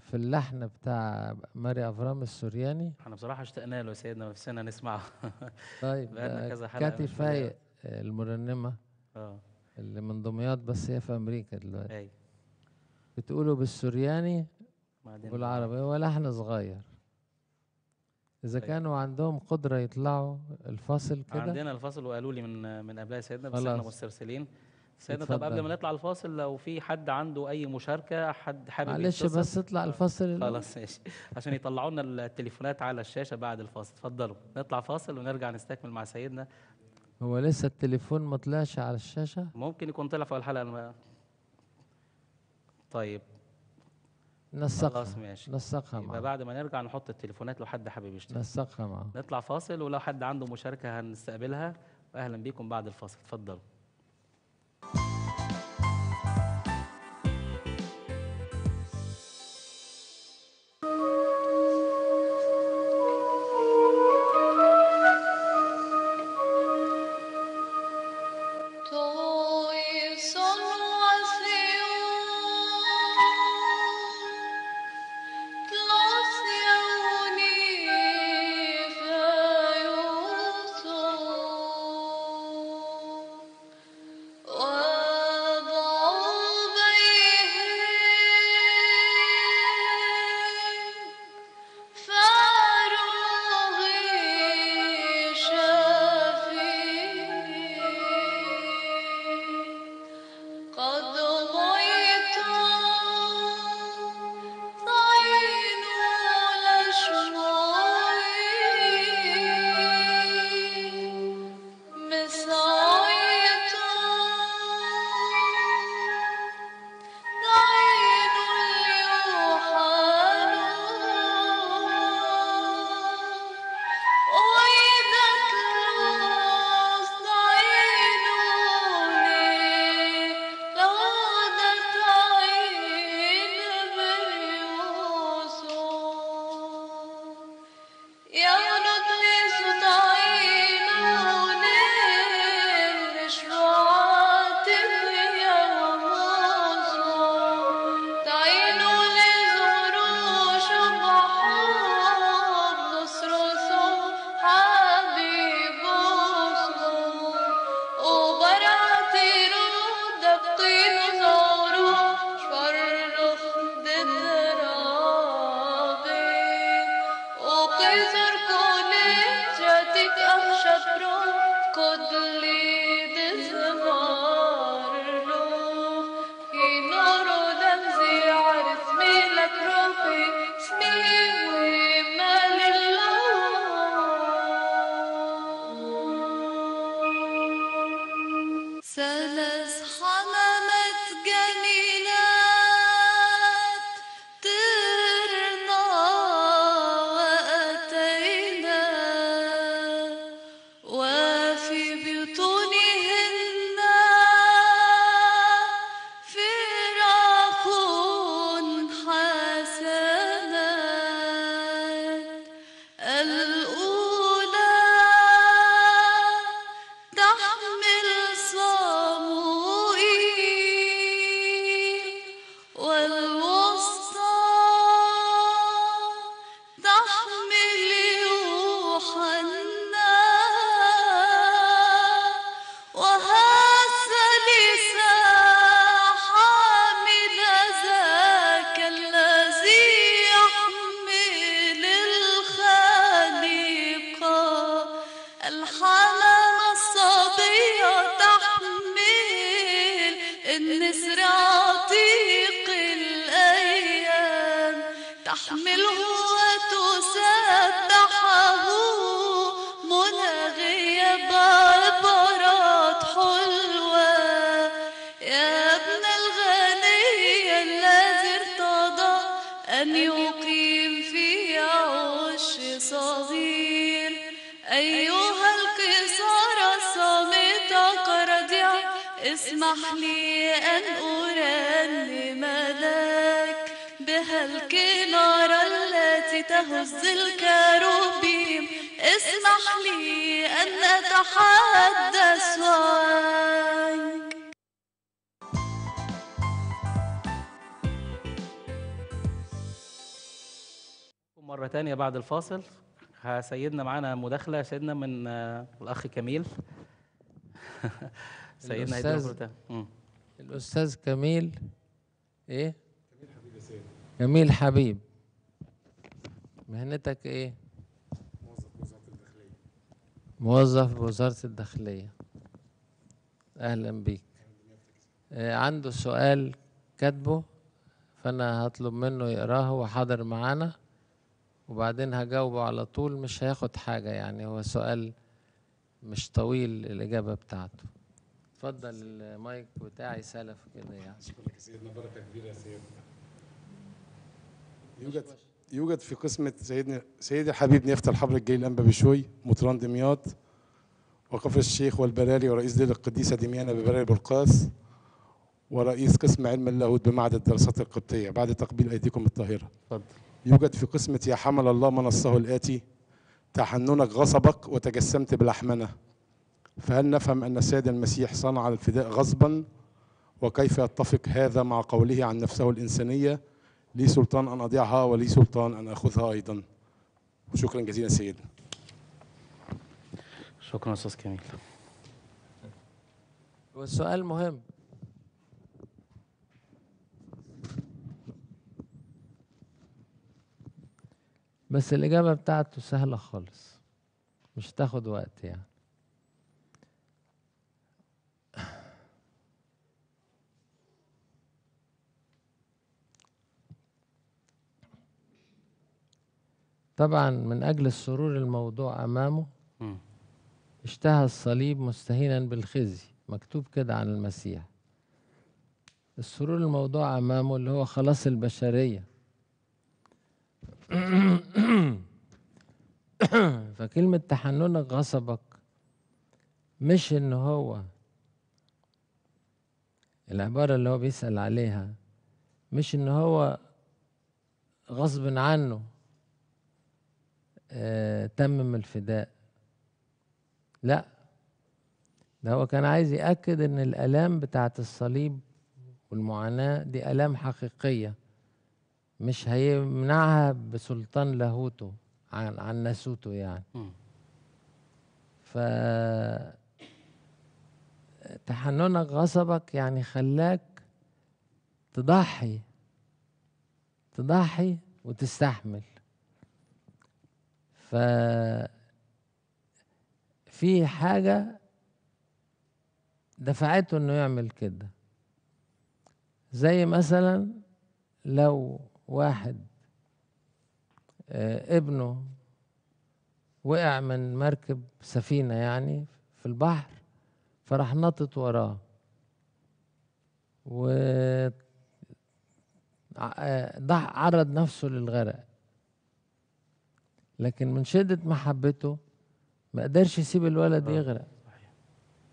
في اللحن بتاع ماري افرام السورياني احنا بصراحه اشتقنا له سيدنا نفسنا نسمعه طيب كذا حلقه كاتي فايق المرنمه اه اللي من دمياط بس هي في امريكا دلوقتي اي بتقوله بالسورياني والعربي هو لحن صغير اذا أي. طيب. كانوا عندهم قدره يطلعوا الفاصل كده عندنا الفاصل وقالوا لي من من قبلها سيدنا بس احنا مسترسلين سيدنا طب قبل ما نطلع الفاصل لو في حد عنده اي مشاركه حد حابب معلش بس اطلع الفاصل خلاص ماشي عشان يطلعوا لنا التليفونات على الشاشه بعد الفاصل اتفضلوا نطلع فاصل ونرجع نستكمل مع سيدنا هو لسه التليفون ما طلعش على الشاشه ممكن يكون طلع في الحلقه الم... طيب نسقها خلاص ماشي نسقها يبقى بعد ما نرجع نحط التليفونات لو حد حابب يشتري نسقها معاه نطلع فاصل ولو حد عنده مشاركه هنستقبلها واهلا بيكم بعد الفاصل اتفضلوا مرة تانية بعد الفاصل سيدنا معانا مداخلة سيدنا من آه، الأخ كميل سيدنا الأستاذ الأستاذ كميل إيه؟ كميل حبيب يا سيدي حبيب مهنتك ايه موظف وزاره الداخليه موظف الداخليه اهلا بيك آه، عنده سؤال كاتبه فانا هطلب منه يقراه وحاضر معانا وبعدين هجاوبه على طول مش هياخد حاجة يعني هو سؤال مش طويل الإجابة بتاعته اتفضل المايك بتاعي سلف كده يعني شكرا سيدنا بركة كبيرة يا سيدنا يوجد يوجد في قسمة سيدنا سيدي الحبيب نيافة الحبر الجليل الأنبا بشوي مطران دمياط وقفر الشيخ والبراري ورئيس دير القديسة دميانة ببراري برقاس ورئيس قسم علم اللاهوت بمعهد الدراسات القبطية بعد تقبيل أيديكم الطاهرة. اتفضل. يوجد في قسمة يا حمل الله منصه الآتي تحننك غصبك وتجسمت بلحمنا فهل نفهم أن السيد المسيح صنع الفداء غصبا وكيف يتفق هذا مع قوله عن نفسه الإنسانية لي سلطان أن أضيعها ولي سلطان أن أخذها أيضا شكرا جزيلا سيدنا شكرا أستاذ كميل والسؤال مهم بس الإجابة بتاعته سهلة خالص مش هتاخد وقت يعني طبعا من أجل السرور الموضوع أمامه اشتهى الصليب مستهينا بالخزي مكتوب كده عن المسيح السرور الموضوع أمامه اللي هو خلاص البشرية فكلمة تحننك غصبك مش إن هو العبارة اللي هو بيسأل عليها مش إن هو غصب عنه آه تمم الفداء لا ده هو كان عايز يأكد إن الآلام بتاعة الصليب والمعاناة دي آلام حقيقية مش هيمنعها بسلطان لاهوته عن عن ناسوته يعني ف تحننك غصبك يعني خلاك تضحي تضحي وتستحمل ف في حاجة دفعته انه يعمل كده زي مثلا لو واحد آه، ابنه وقع من مركب سفينة يعني في البحر فراح نطت وراه و آه، عرض نفسه للغرق لكن من شدة محبته ما قدرش يسيب الولد آه، يغرق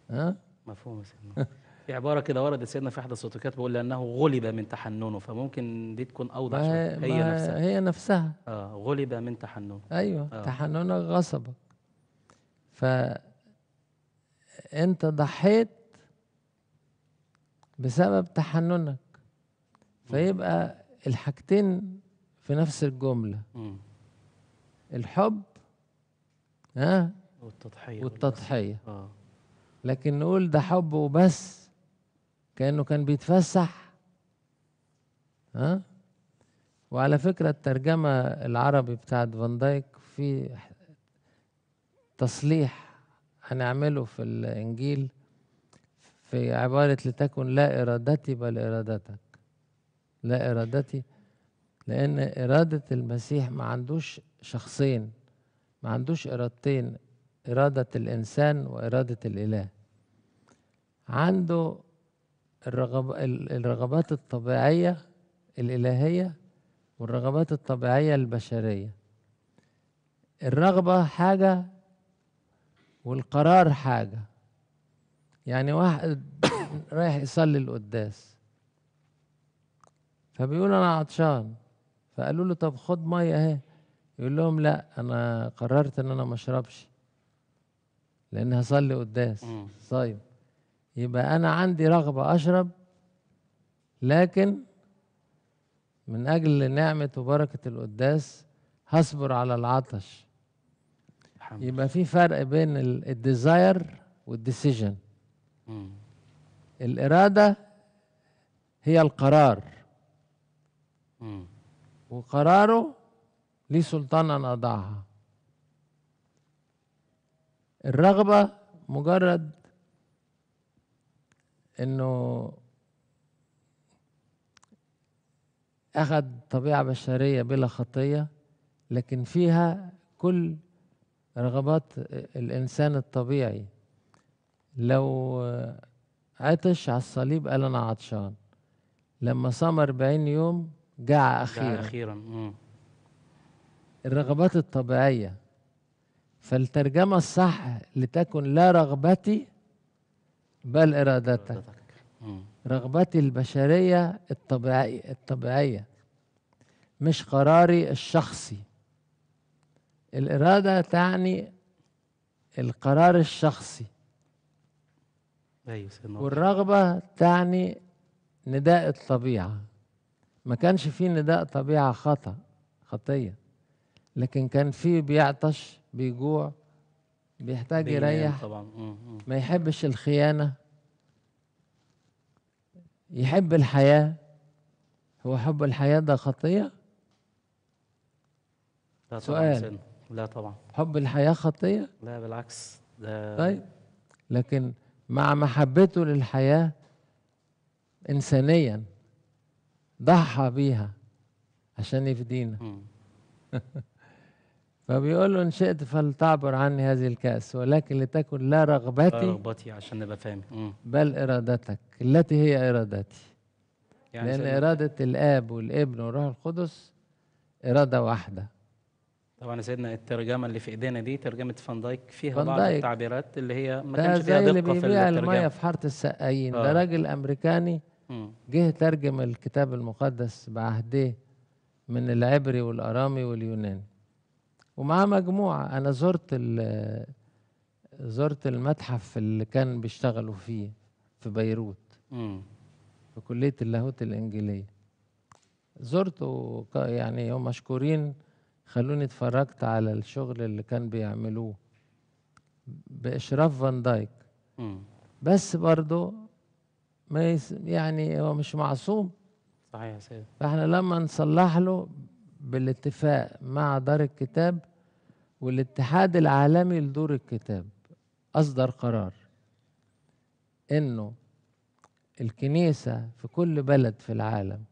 ها مفهوم في عباره كده وردت سيدنا في احدى الصوتيات بيقول لانه غلب من تحننه فممكن دي تكون اوضح هي, هي نفسها هي نفسها اه غلب من تحننه ايوه آه. تحننك غصبك ف انت ضحيت بسبب تحننك فيبقى الحاجتين في نفس الجمله الحب ها والتضحيه والتضحيه آه. لكن نقول ده حب وبس كأنه كان بيتفسح ها وعلى فكرة الترجمة العربي بتاعت فان دايك في تصليح هنعمله في الإنجيل في عبارة لتكن لا إرادتي بل إرادتك لا إرادتي لأن إرادة المسيح ما عندوش شخصين ما عندوش إرادتين إرادة الإنسان وإرادة الإله عنده الرغب الرغبات الطبيعية الإلهية والرغبات الطبيعية البشرية الرغبة حاجة والقرار حاجة يعني واحد رايح يصلي القداس فبيقول أنا عطشان فقالوا له طب خد مية أهي يقول لهم لا أنا قررت إن أنا ما أشربش لأن هصلي قداس صايم يبقى أنا عندي رغبة أشرب لكن من أجل نعمة وبركة القداس هصبر على العطش الحمد. يبقى في فرق بين الديزاير والديسيجن الإرادة هي القرار مم. وقراره ليه سلطان أن أضعها الرغبة مجرد انه اخذ طبيعه بشريه بلا خطيه لكن فيها كل رغبات الانسان الطبيعي لو عطش على الصليب قال انا عطشان لما صام 40 يوم جاع اخيرا جاع اخيرا الرغبات الطبيعيه فالترجمه الصح لتكن لا رغبتي بل إرادتك رغبتي البشرية الطبيعية, الطبيعية مش قراري الشخصي الإرادة تعني القرار الشخصي أيوة والرغبة تعني نداء الطبيعة ما كانش في نداء طبيعة خطأ خطية لكن كان في بيعطش بيجوع بيحتاج يريح طبعا ما يحبش الخيانة يحب الحياة هو حب الحياة ده خطية؟ لا سؤال طبعا لا طبعا حب الحياة خطية؟ لا بالعكس ده طيب لكن مع محبته للحياة إنسانيا ضحى بيها عشان يفدينا فبيقول له إن شئت فلتعبر عني هذه الكأس ولكن لتكن لا رغبتي لا رغبتي عشان نبقى فاهم بل إرادتك التي هي إرادتي يعني لأن إرادة الآب والابن والروح القدس إرادة واحدة طبعا يا سيدنا الترجمة اللي في ايدينا دي ترجمة فان دايك فيها فان دايك. بعض التعبيرات اللي هي ما كانش فيها دقة اللي في المية في حارة السقايين ده آه. راجل أمريكاني جه ترجم الكتاب المقدس بعهده من العبري والأرامي واليوناني ومعاه مجموعة أنا زرت زرت المتحف اللي كان بيشتغلوا فيه في بيروت في كلية اللاهوت الإنجيلية زرته يعني هم مشكورين خلوني اتفرجت على الشغل اللي كان بيعملوه بإشراف فان دايك بس برضه ما يعني هو مش معصوم صحيح يا سيد فاحنا لما نصلح له بالاتفاق مع دار الكتاب والاتحاد العالمي لدور الكتاب أصدر قرار إنه الكنيسة في كل بلد في العالم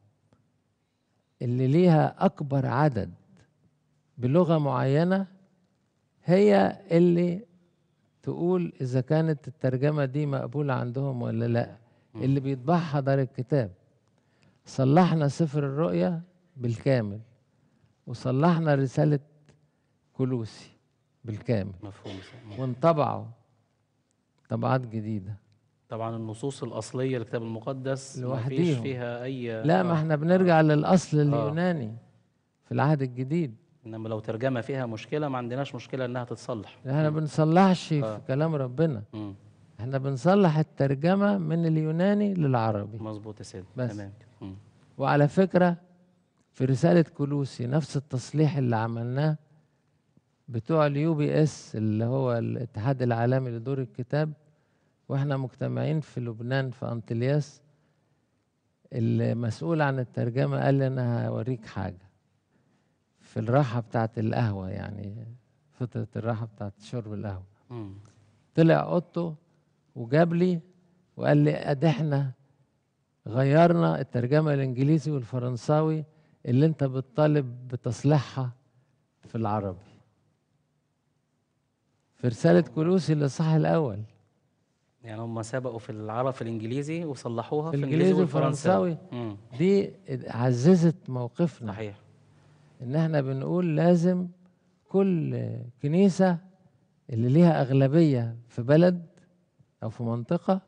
اللي ليها أكبر عدد بلغة معينة هي اللي تقول إذا كانت الترجمة دي مقبولة عندهم ولا لأ اللي بيطبعها دار الكتاب صلحنا سفر الرؤيا بالكامل وصلحنا رسالة كلوسي بالكامل مفهوم وانطبعوا طبعات جديدة طبعا النصوص الأصلية للكتاب المقدس لوحديهم فيها أي لا ما آه. احنا بنرجع آه. للأصل آه. اليوناني في العهد الجديد إنما لو ترجمة فيها مشكلة ما عندناش مشكلة إنها تتصلح احنا ما بنصلحش آه. في كلام ربنا م. احنا بنصلح الترجمة من اليوناني للعربي مظبوط يا سيدي بس. تمام وعلى فكرة في رسالة كلوسي نفس التصليح اللي عملناه بتوع اليو بي اس اللي هو الاتحاد العالمي لدور الكتاب واحنا مجتمعين في لبنان في انطلياس المسؤول عن الترجمة قال لي أنا هوريك حاجة في الراحة بتاعت القهوة يعني فترة الراحة بتاعت شرب القهوة طلع اوضته وجاب لي وقال لي أدي احنا غيرنا الترجمة الإنجليزي والفرنساوي اللي انت بتطالب بتصليحها في العربي في رسالة كلوسي الإصحاح الأول يعني هم سبقوا في العرب في الإنجليزي وصلحوها في الإنجليزي والفرنساوي دي عززت موقفنا صحيح إن إحنا بنقول لازم كل كنيسة اللي ليها أغلبية في بلد أو في منطقة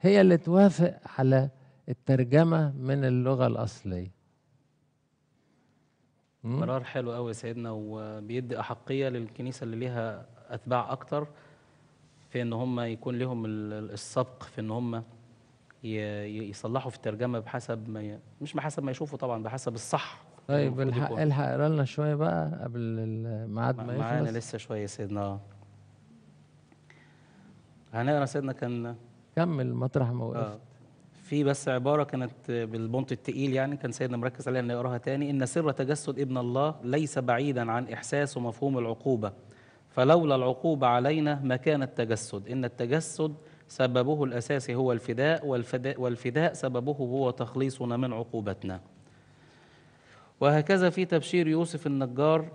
هي اللي توافق على الترجمة من اللغة الأصلية قرار حلو قوي يا سيدنا وبيدي احقيه للكنيسه اللي ليها اتباع اكتر في ان هم يكون لهم السبق في ان هم يصلحوا في الترجمه بحسب ما مش بحسب ما يشوفوا طبعا بحسب الصح طيب الحق الحق اقرا لنا شويه بقى قبل الميعاد ما يخلص معانا لسه شويه سيدنا هنقرا سيدنا كان كمل مطرح ما وقفت آه. في بس عبارة كانت بالبنط التقيل يعني كان سيدنا مركز عليها أن يقراها تاني إن سر تجسد ابن الله ليس بعيدا عن إحساس ومفهوم العقوبة فلولا العقوبة علينا ما كان التجسد إن التجسد سببه الأساسي هو الفداء والفداء, والفداء سببه هو تخليصنا من عقوبتنا وهكذا في تبشير يوسف النجار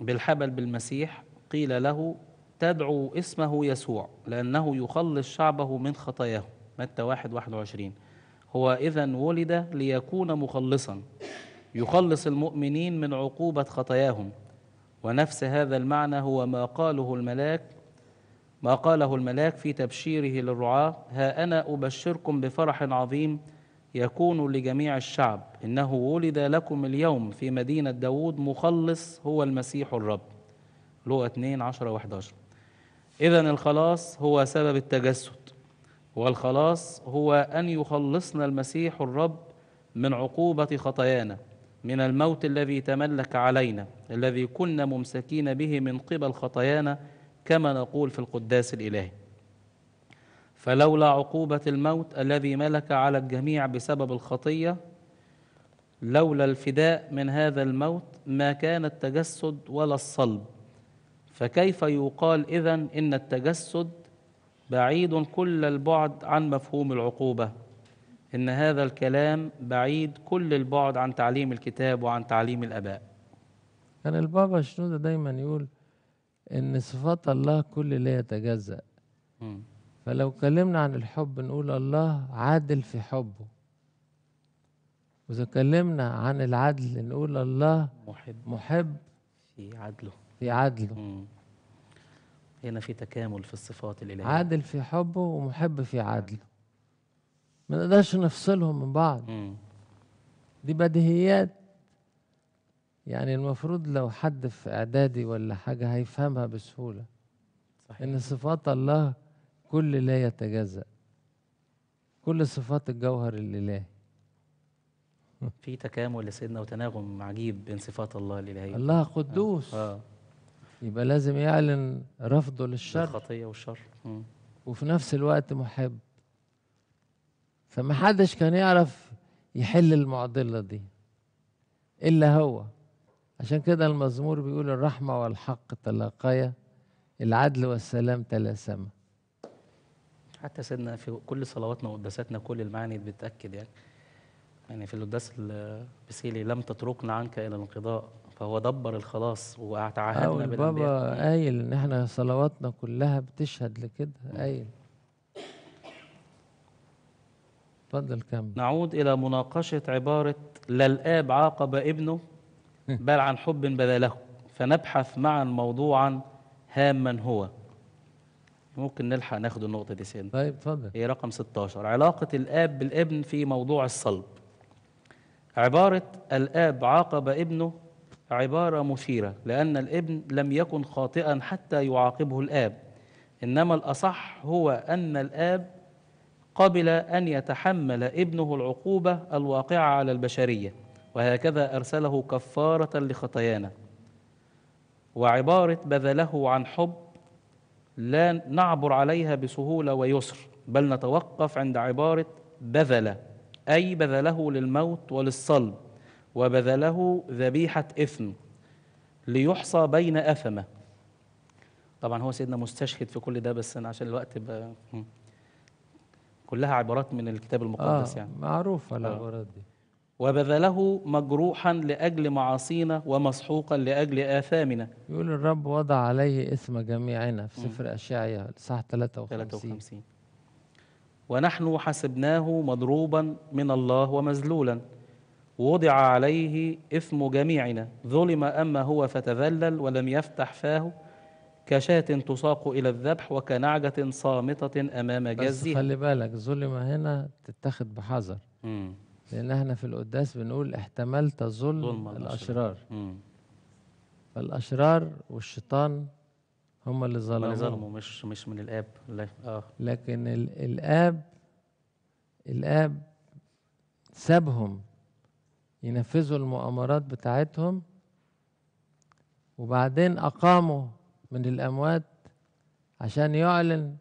بالحبل بالمسيح قيل له تدعو اسمه يسوع لأنه يخلص شعبه من خطاياهم متى واحد واحد وعشرين هو إذا ولد ليكون مخلصا يخلص المؤمنين من عقوبة خطاياهم ونفس هذا المعنى هو ما قاله الملاك ما قاله الملاك في تبشيره للرعاة ها أنا أبشركم بفرح عظيم يكون لجميع الشعب إنه ولد لكم اليوم في مدينة داود مخلص هو المسيح الرب لقى 2 10 11 إذا الخلاص هو سبب التجسد والخلاص هو أن يخلصنا المسيح الرب من عقوبة خطايانا من الموت الذي تملك علينا الذي كنا ممسكين به من قبل خطايانا كما نقول في القداس الإلهي فلولا عقوبة الموت الذي ملك على الجميع بسبب الخطية لولا الفداء من هذا الموت ما كان التجسد ولا الصلب فكيف يقال إذن إن التجسد بعيد كل البعد عن مفهوم العقوبة إن هذا الكلام بعيد كل البعد عن تعليم الكتاب وعن تعليم الآباء كان البابا شنودة دايما يقول إن صفات الله كل لا يتجزأ م. فلو كلمنا عن الحب نقول الله عادل في حبه وإذا كلمنا عن العدل نقول الله محب, محب في عدله في عدله م. هنا في تكامل في الصفات الإلهية عادل في حبه ومحب في عدله ما نقدرش نفصلهم من بعض مم. دي بديهيات يعني المفروض لو حد في إعدادي ولا حاجة هيفهمها بسهولة صحيح. إن صفات الله كل لا يتجزأ كل صفات الجوهر الإلهي في تكامل لسيدنا وتناغم عجيب بين صفات الله الإلهية الله قدوس آه. آه. يبقى لازم يعلن رفضه للشر الخطية والشر وفي نفس الوقت محب فمحدش كان يعرف يحل المعضلة دي إلا هو عشان كده المزمور بيقول الرحمة والحق تلاقيا العدل والسلام تلاسما حتى سيدنا في كل صلواتنا وقداساتنا كل المعاني بتأكد يعني يعني في القداس البسيلي لم تتركنا عنك إلى الانقضاء فهو دبر الخلاص وتعهدنا بالانبياء بابا قايل ان احنا صلواتنا كلها بتشهد لكده قايل اتفضل كمل نعود الى مناقشه عباره لا الاب عاقب ابنه بل عن حب بذله فنبحث معا موضوعا هاما هو ممكن نلحق ناخد النقطة دي سيدنا طيب اتفضل هي رقم 16 علاقة الآب بالابن في موضوع الصلب عبارة الآب عاقب ابنه عبارة مثيرة لأن الابن لم يكن خاطئا حتى يعاقبه الآب إنما الأصح هو أن الآب قبل أن يتحمل ابنه العقوبة الواقعة على البشرية وهكذا أرسله كفارة لخطايانا وعبارة بذله عن حب لا نعبر عليها بسهولة ويسر بل نتوقف عند عبارة بذل أي بذله للموت وللصلب وبذله ذبيحة إثم ليحصى بين أثمه طبعا هو سيدنا مستشهد في كل ده بس أنا عشان الوقت بقى كلها عبارات من الكتاب المقدس آه يعني معروفة آه. العبارات دي وبذله مجروحا لأجل معاصينا ومسحوقا لأجل آثامنا يقول الرب وضع عليه إثم جميعنا في سفر أشعياء صح 53 53 ونحن حسبناه مضروبا من الله ومذلولا وضع عليه إثم جميعنا ظلم أما هو فتذلل ولم يفتح فاه كشاة تساق إلى الذبح وكنعجة صامتة أمام جزي بس خلي بالك ظلم هنا تتخذ بحذر لأن احنا في القداس بنقول احتملت ظلم, ظلم الأشرار, الأشرار. فالأشرار والشيطان هم اللي ظلموا اللي ظلموا مش مش من الآب لا. آه. لكن الآب الآب سابهم ينفذوا المؤامرات بتاعتهم وبعدين أقاموا من الأموات عشان يعلن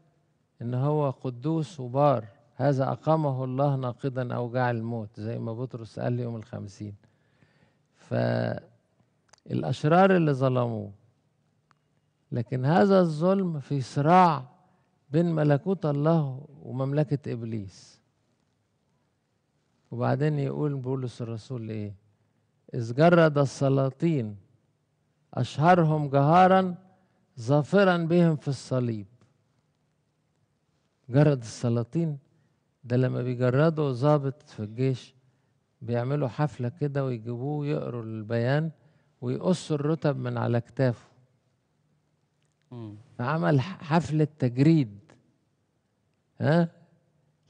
إن هو قدوس وبار هذا أقامه الله ناقضا أوجاع الموت زي ما بطرس قال يوم الخمسين فالأشرار اللي ظلموه لكن هذا الظلم في صراع بين ملكوت الله ومملكة إبليس وبعدين يقول بولس الرسول ايه إذ جرد السلاطين أشهرهم جهارا ظافرا بهم في الصليب جرد السلاطين ده لما بيجردوا ظابط في الجيش بيعملوا حفلة كده ويجيبوه يقروا البيان ويقصوا الرتب من على كتافه فعمل حفلة تجريد ها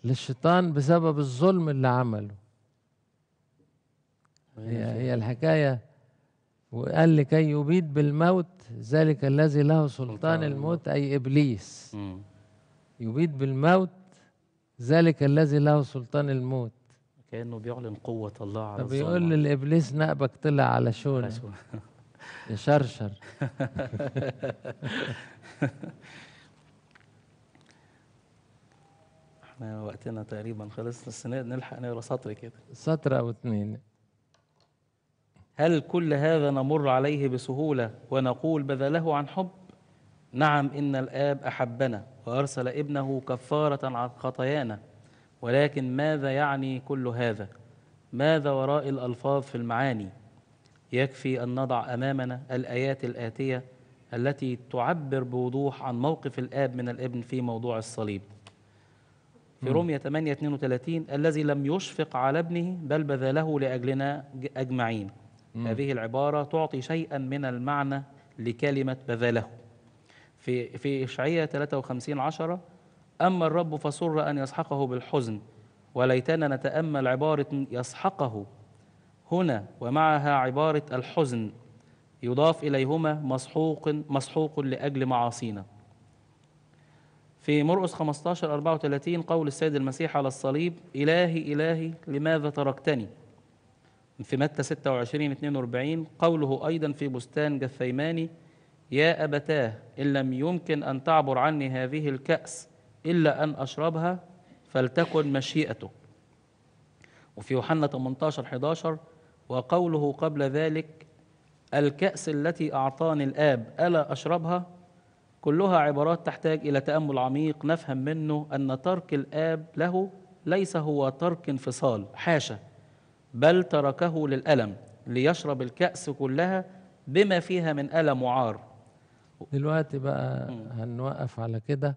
للشيطان بسبب الظلم اللي عمله هي, هي الحكاية وقال لكي يبيد بالموت ذلك الذي له سلطان الموت أي إبليس يبيد بالموت ذلك الذي له سلطان الموت كأنه بيعلن قوة الله على بيقول فبيقول للإبليس نأبك طلع على شونه يشرشر احنا وقتنا تقريبا خلص بس نلحق نقرا سطر كده سطر او اثنين هل كل هذا نمر عليه بسهولة ونقول بذله عن حب؟ نعم إن الآب أحبنا وأرسل ابنه كفارة عن خطايانا ولكن ماذا يعني كل هذا؟ ماذا وراء الألفاظ في المعاني؟ يكفي أن نضع أمامنا الآيات الآتية التي تعبر بوضوح عن موقف الآب من الابن في موضوع الصليب في رومية 8 32 الذي لم يشفق على ابنه بل بذله لأجلنا أجمعين مم. هذه العبارة تعطي شيئا من المعنى لكلمة بذله في في إشعية 53 10 أما الرب فسر أن يسحقه بالحزن وليتنا نتأمل عبارة يسحقه هنا ومعها عبارة الحزن يضاف إليهما مسحوق مسحوق لأجل معاصينا في مرقس 15 34 قول السيد المسيح على الصليب إلهي إلهي لماذا تركتني في متى 26 42 قوله أيضا في بستان جثيماني يا أبتاه إن لم يمكن أن تعبر عني هذه الكأس إلا أن أشربها فلتكن مشيئته وفي يوحنا 18 11 وقوله قبل ذلك الكأس التي أعطاني الآب ألا أشربها كلها عبارات تحتاج إلى تأمل عميق نفهم منه أن ترك الآب له ليس هو ترك انفصال حاشا بل تركه للألم ليشرب الكأس كلها بما فيها من ألم وعار دلوقتي بقى هنوقف على كده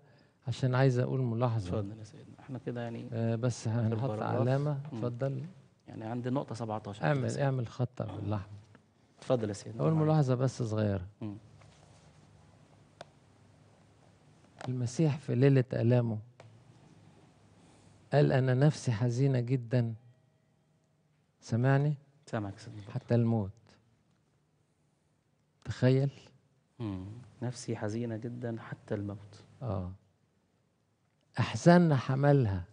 عشان عايز أقول ملاحظة اتفضل يا سيدنا احنا كده يعني آه بس هنحط علامة اتفضل يعني عند نقطة 17 اعمل اعمل خط باللحمة اتفضل يا سيدنا أقول ملاحظة بس صغيرة مم. المسيح في ليلة ألامه قال أنا نفسي حزينة جدا سمعني؟ سامعك صديقي حتى الموت تخيل مم. نفسي حزينة جدا حتى الموت آه أحزاننا حملها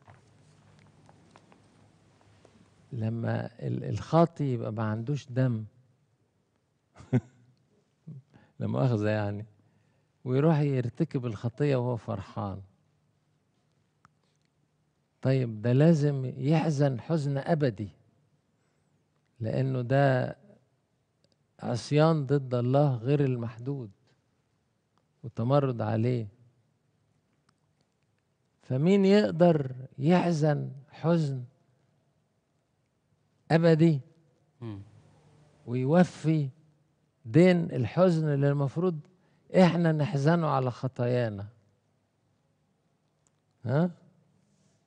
لما الخاطي يبقى ما عندوش دم لا مؤاخذة يعني ويروح يرتكب الخطية وهو فرحان طيب ده لازم يحزن حزن أبدي لأنه ده عصيان ضد الله غير المحدود وتمرد عليه فمين يقدر يحزن حزن أبدي ويوفي دين الحزن اللي المفروض احنا نحزنوا على خطايانا ها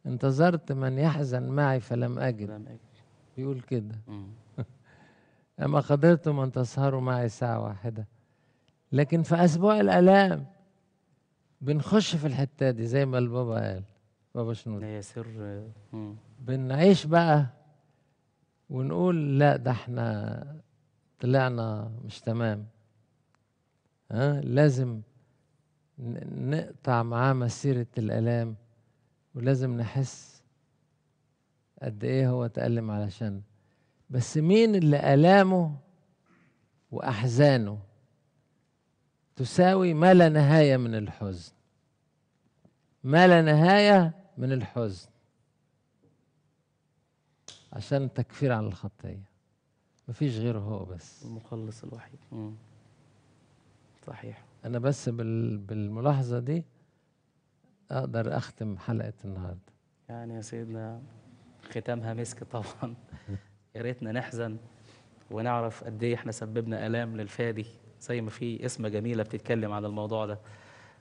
انتظرت من يحزن معي فلم أجد بيقول كده أما قدرتم أن تسهروا معي ساعة واحدة لكن في أسبوع الآلام بنخش في الحتة دي زي ما البابا قال بابا شنود هي سر بنعيش بقى ونقول لا ده احنا طلعنا مش تمام ها لازم نقطع معاه مسيرة الآلام ولازم نحس قد إيه هو تألم علشان بس مين اللي آلامه وأحزانه تساوي ما لا نهاية من الحزن ما لا نهاية من الحزن عشان التكفير عن الخطية مفيش غيره هو بس المخلص الوحيد صحيح انا بس بالملاحظه دي اقدر اختم حلقه النهارده يعني يا سيدنا ختامها مسك طبعا يا ريتنا نحزن ونعرف قد ايه احنا سببنا الام للفادي زي ما في اسم جميله بتتكلم عن الموضوع ده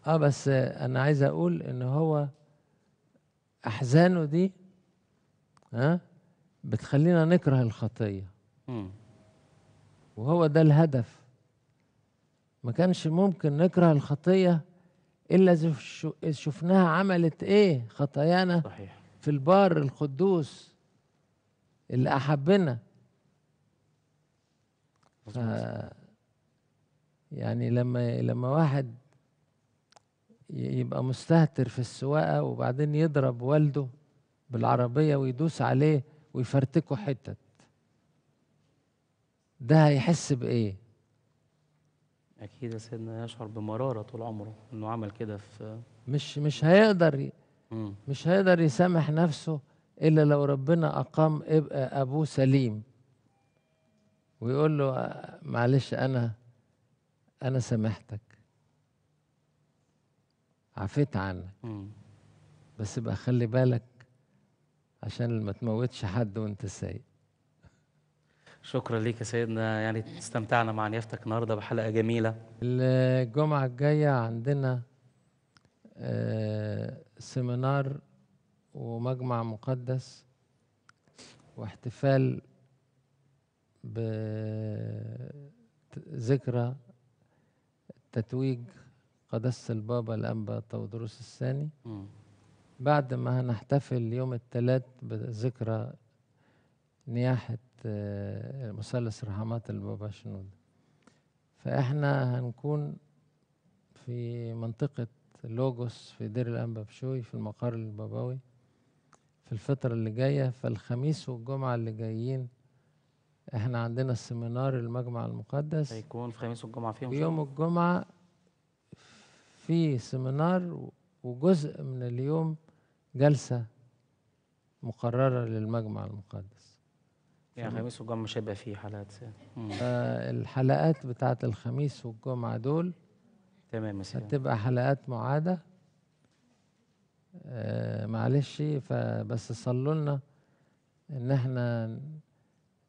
اه بس انا عايز اقول ان هو احزانه دي ها آه، بتخلينا نكره الخطيه وهو ده الهدف ما كانش ممكن نكره الخطية إلا إذا شفناها عملت إيه خطايانا صحيح في البار القدوس اللي أحبنا ف... يعني لما لما واحد يبقى مستهتر في السواقة وبعدين يضرب والده بالعربية ويدوس عليه ويفرتكه حتت ده هيحس بإيه؟ أكيد يا سيدنا يشعر بمرارة طول عمره إنه عمل كده في مش مش هيقدر ي... مش هيقدر يسامح نفسه إلا لو ربنا أقام ابقى أبوه سليم ويقول له معلش أنا أنا سامحتك عفيت عنك بس بقى خلي بالك عشان ما تموتش حد وانت سايق شكرا ليك يا سيدنا يعني استمتعنا مع نيافتك النهارده بحلقه جميله الجمعه الجايه عندنا آه، سيمينار ومجمع مقدس واحتفال بذكرى تتويج قداسة البابا الأنبا تودروس الثاني بعد ما هنحتفل يوم الثلاث بذكرى نياحة مثلث رحمات البابا شنود فاحنا هنكون في منطقة لوجوس في دير الأنبا بشوي في المقر البابوي في الفترة اللي جاية فالخميس والجمعة اللي جايين احنا عندنا السيمينار المجمع المقدس هيكون في الخميس والجمعة فيهم في يوم الجمعة في سيمينار وجزء من اليوم جلسة مقررة للمجمع المقدس يعني خميس وجمعه مش هيبقى فيه حلقات آه الحلقات بتاعت الخميس والجمعه دول تمام هتبقى حلقات معاده آه معلش فبس صلوا لنا ان احنا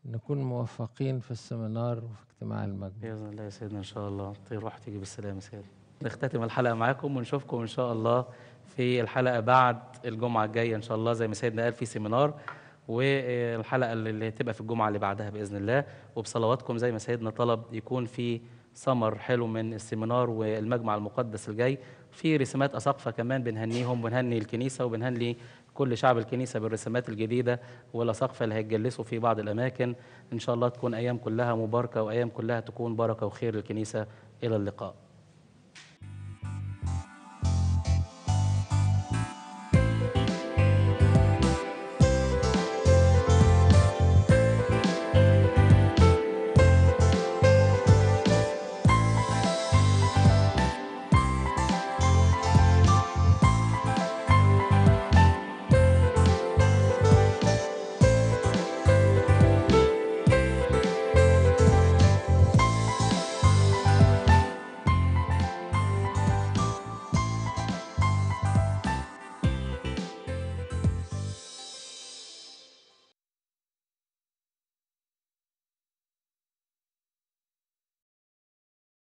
نكون موفقين في السمينار وفي اجتماع المجمع بإذن الله يا سيدنا إن شاء الله طير روح تيجي بالسلامة سيدنا نختتم الحلقة معاكم ونشوفكم إن شاء الله في الحلقة بعد الجمعة الجاية إن شاء الله زي ما سيدنا قال في سيمينار والحلقه اللي هتبقى في الجمعه اللي بعدها باذن الله وبصلواتكم زي ما سيدنا طلب يكون في ثمر حلو من السيمينار والمجمع المقدس الجاي في رسمات اساقفه كمان بنهنيهم بنهني الكنيسه وبنهني كل شعب الكنيسه بالرسمات الجديده والاساقفه اللي هيتجلسوا في بعض الاماكن ان شاء الله تكون ايام كلها مباركه وايام كلها تكون بركه وخير للكنيسه الى اللقاء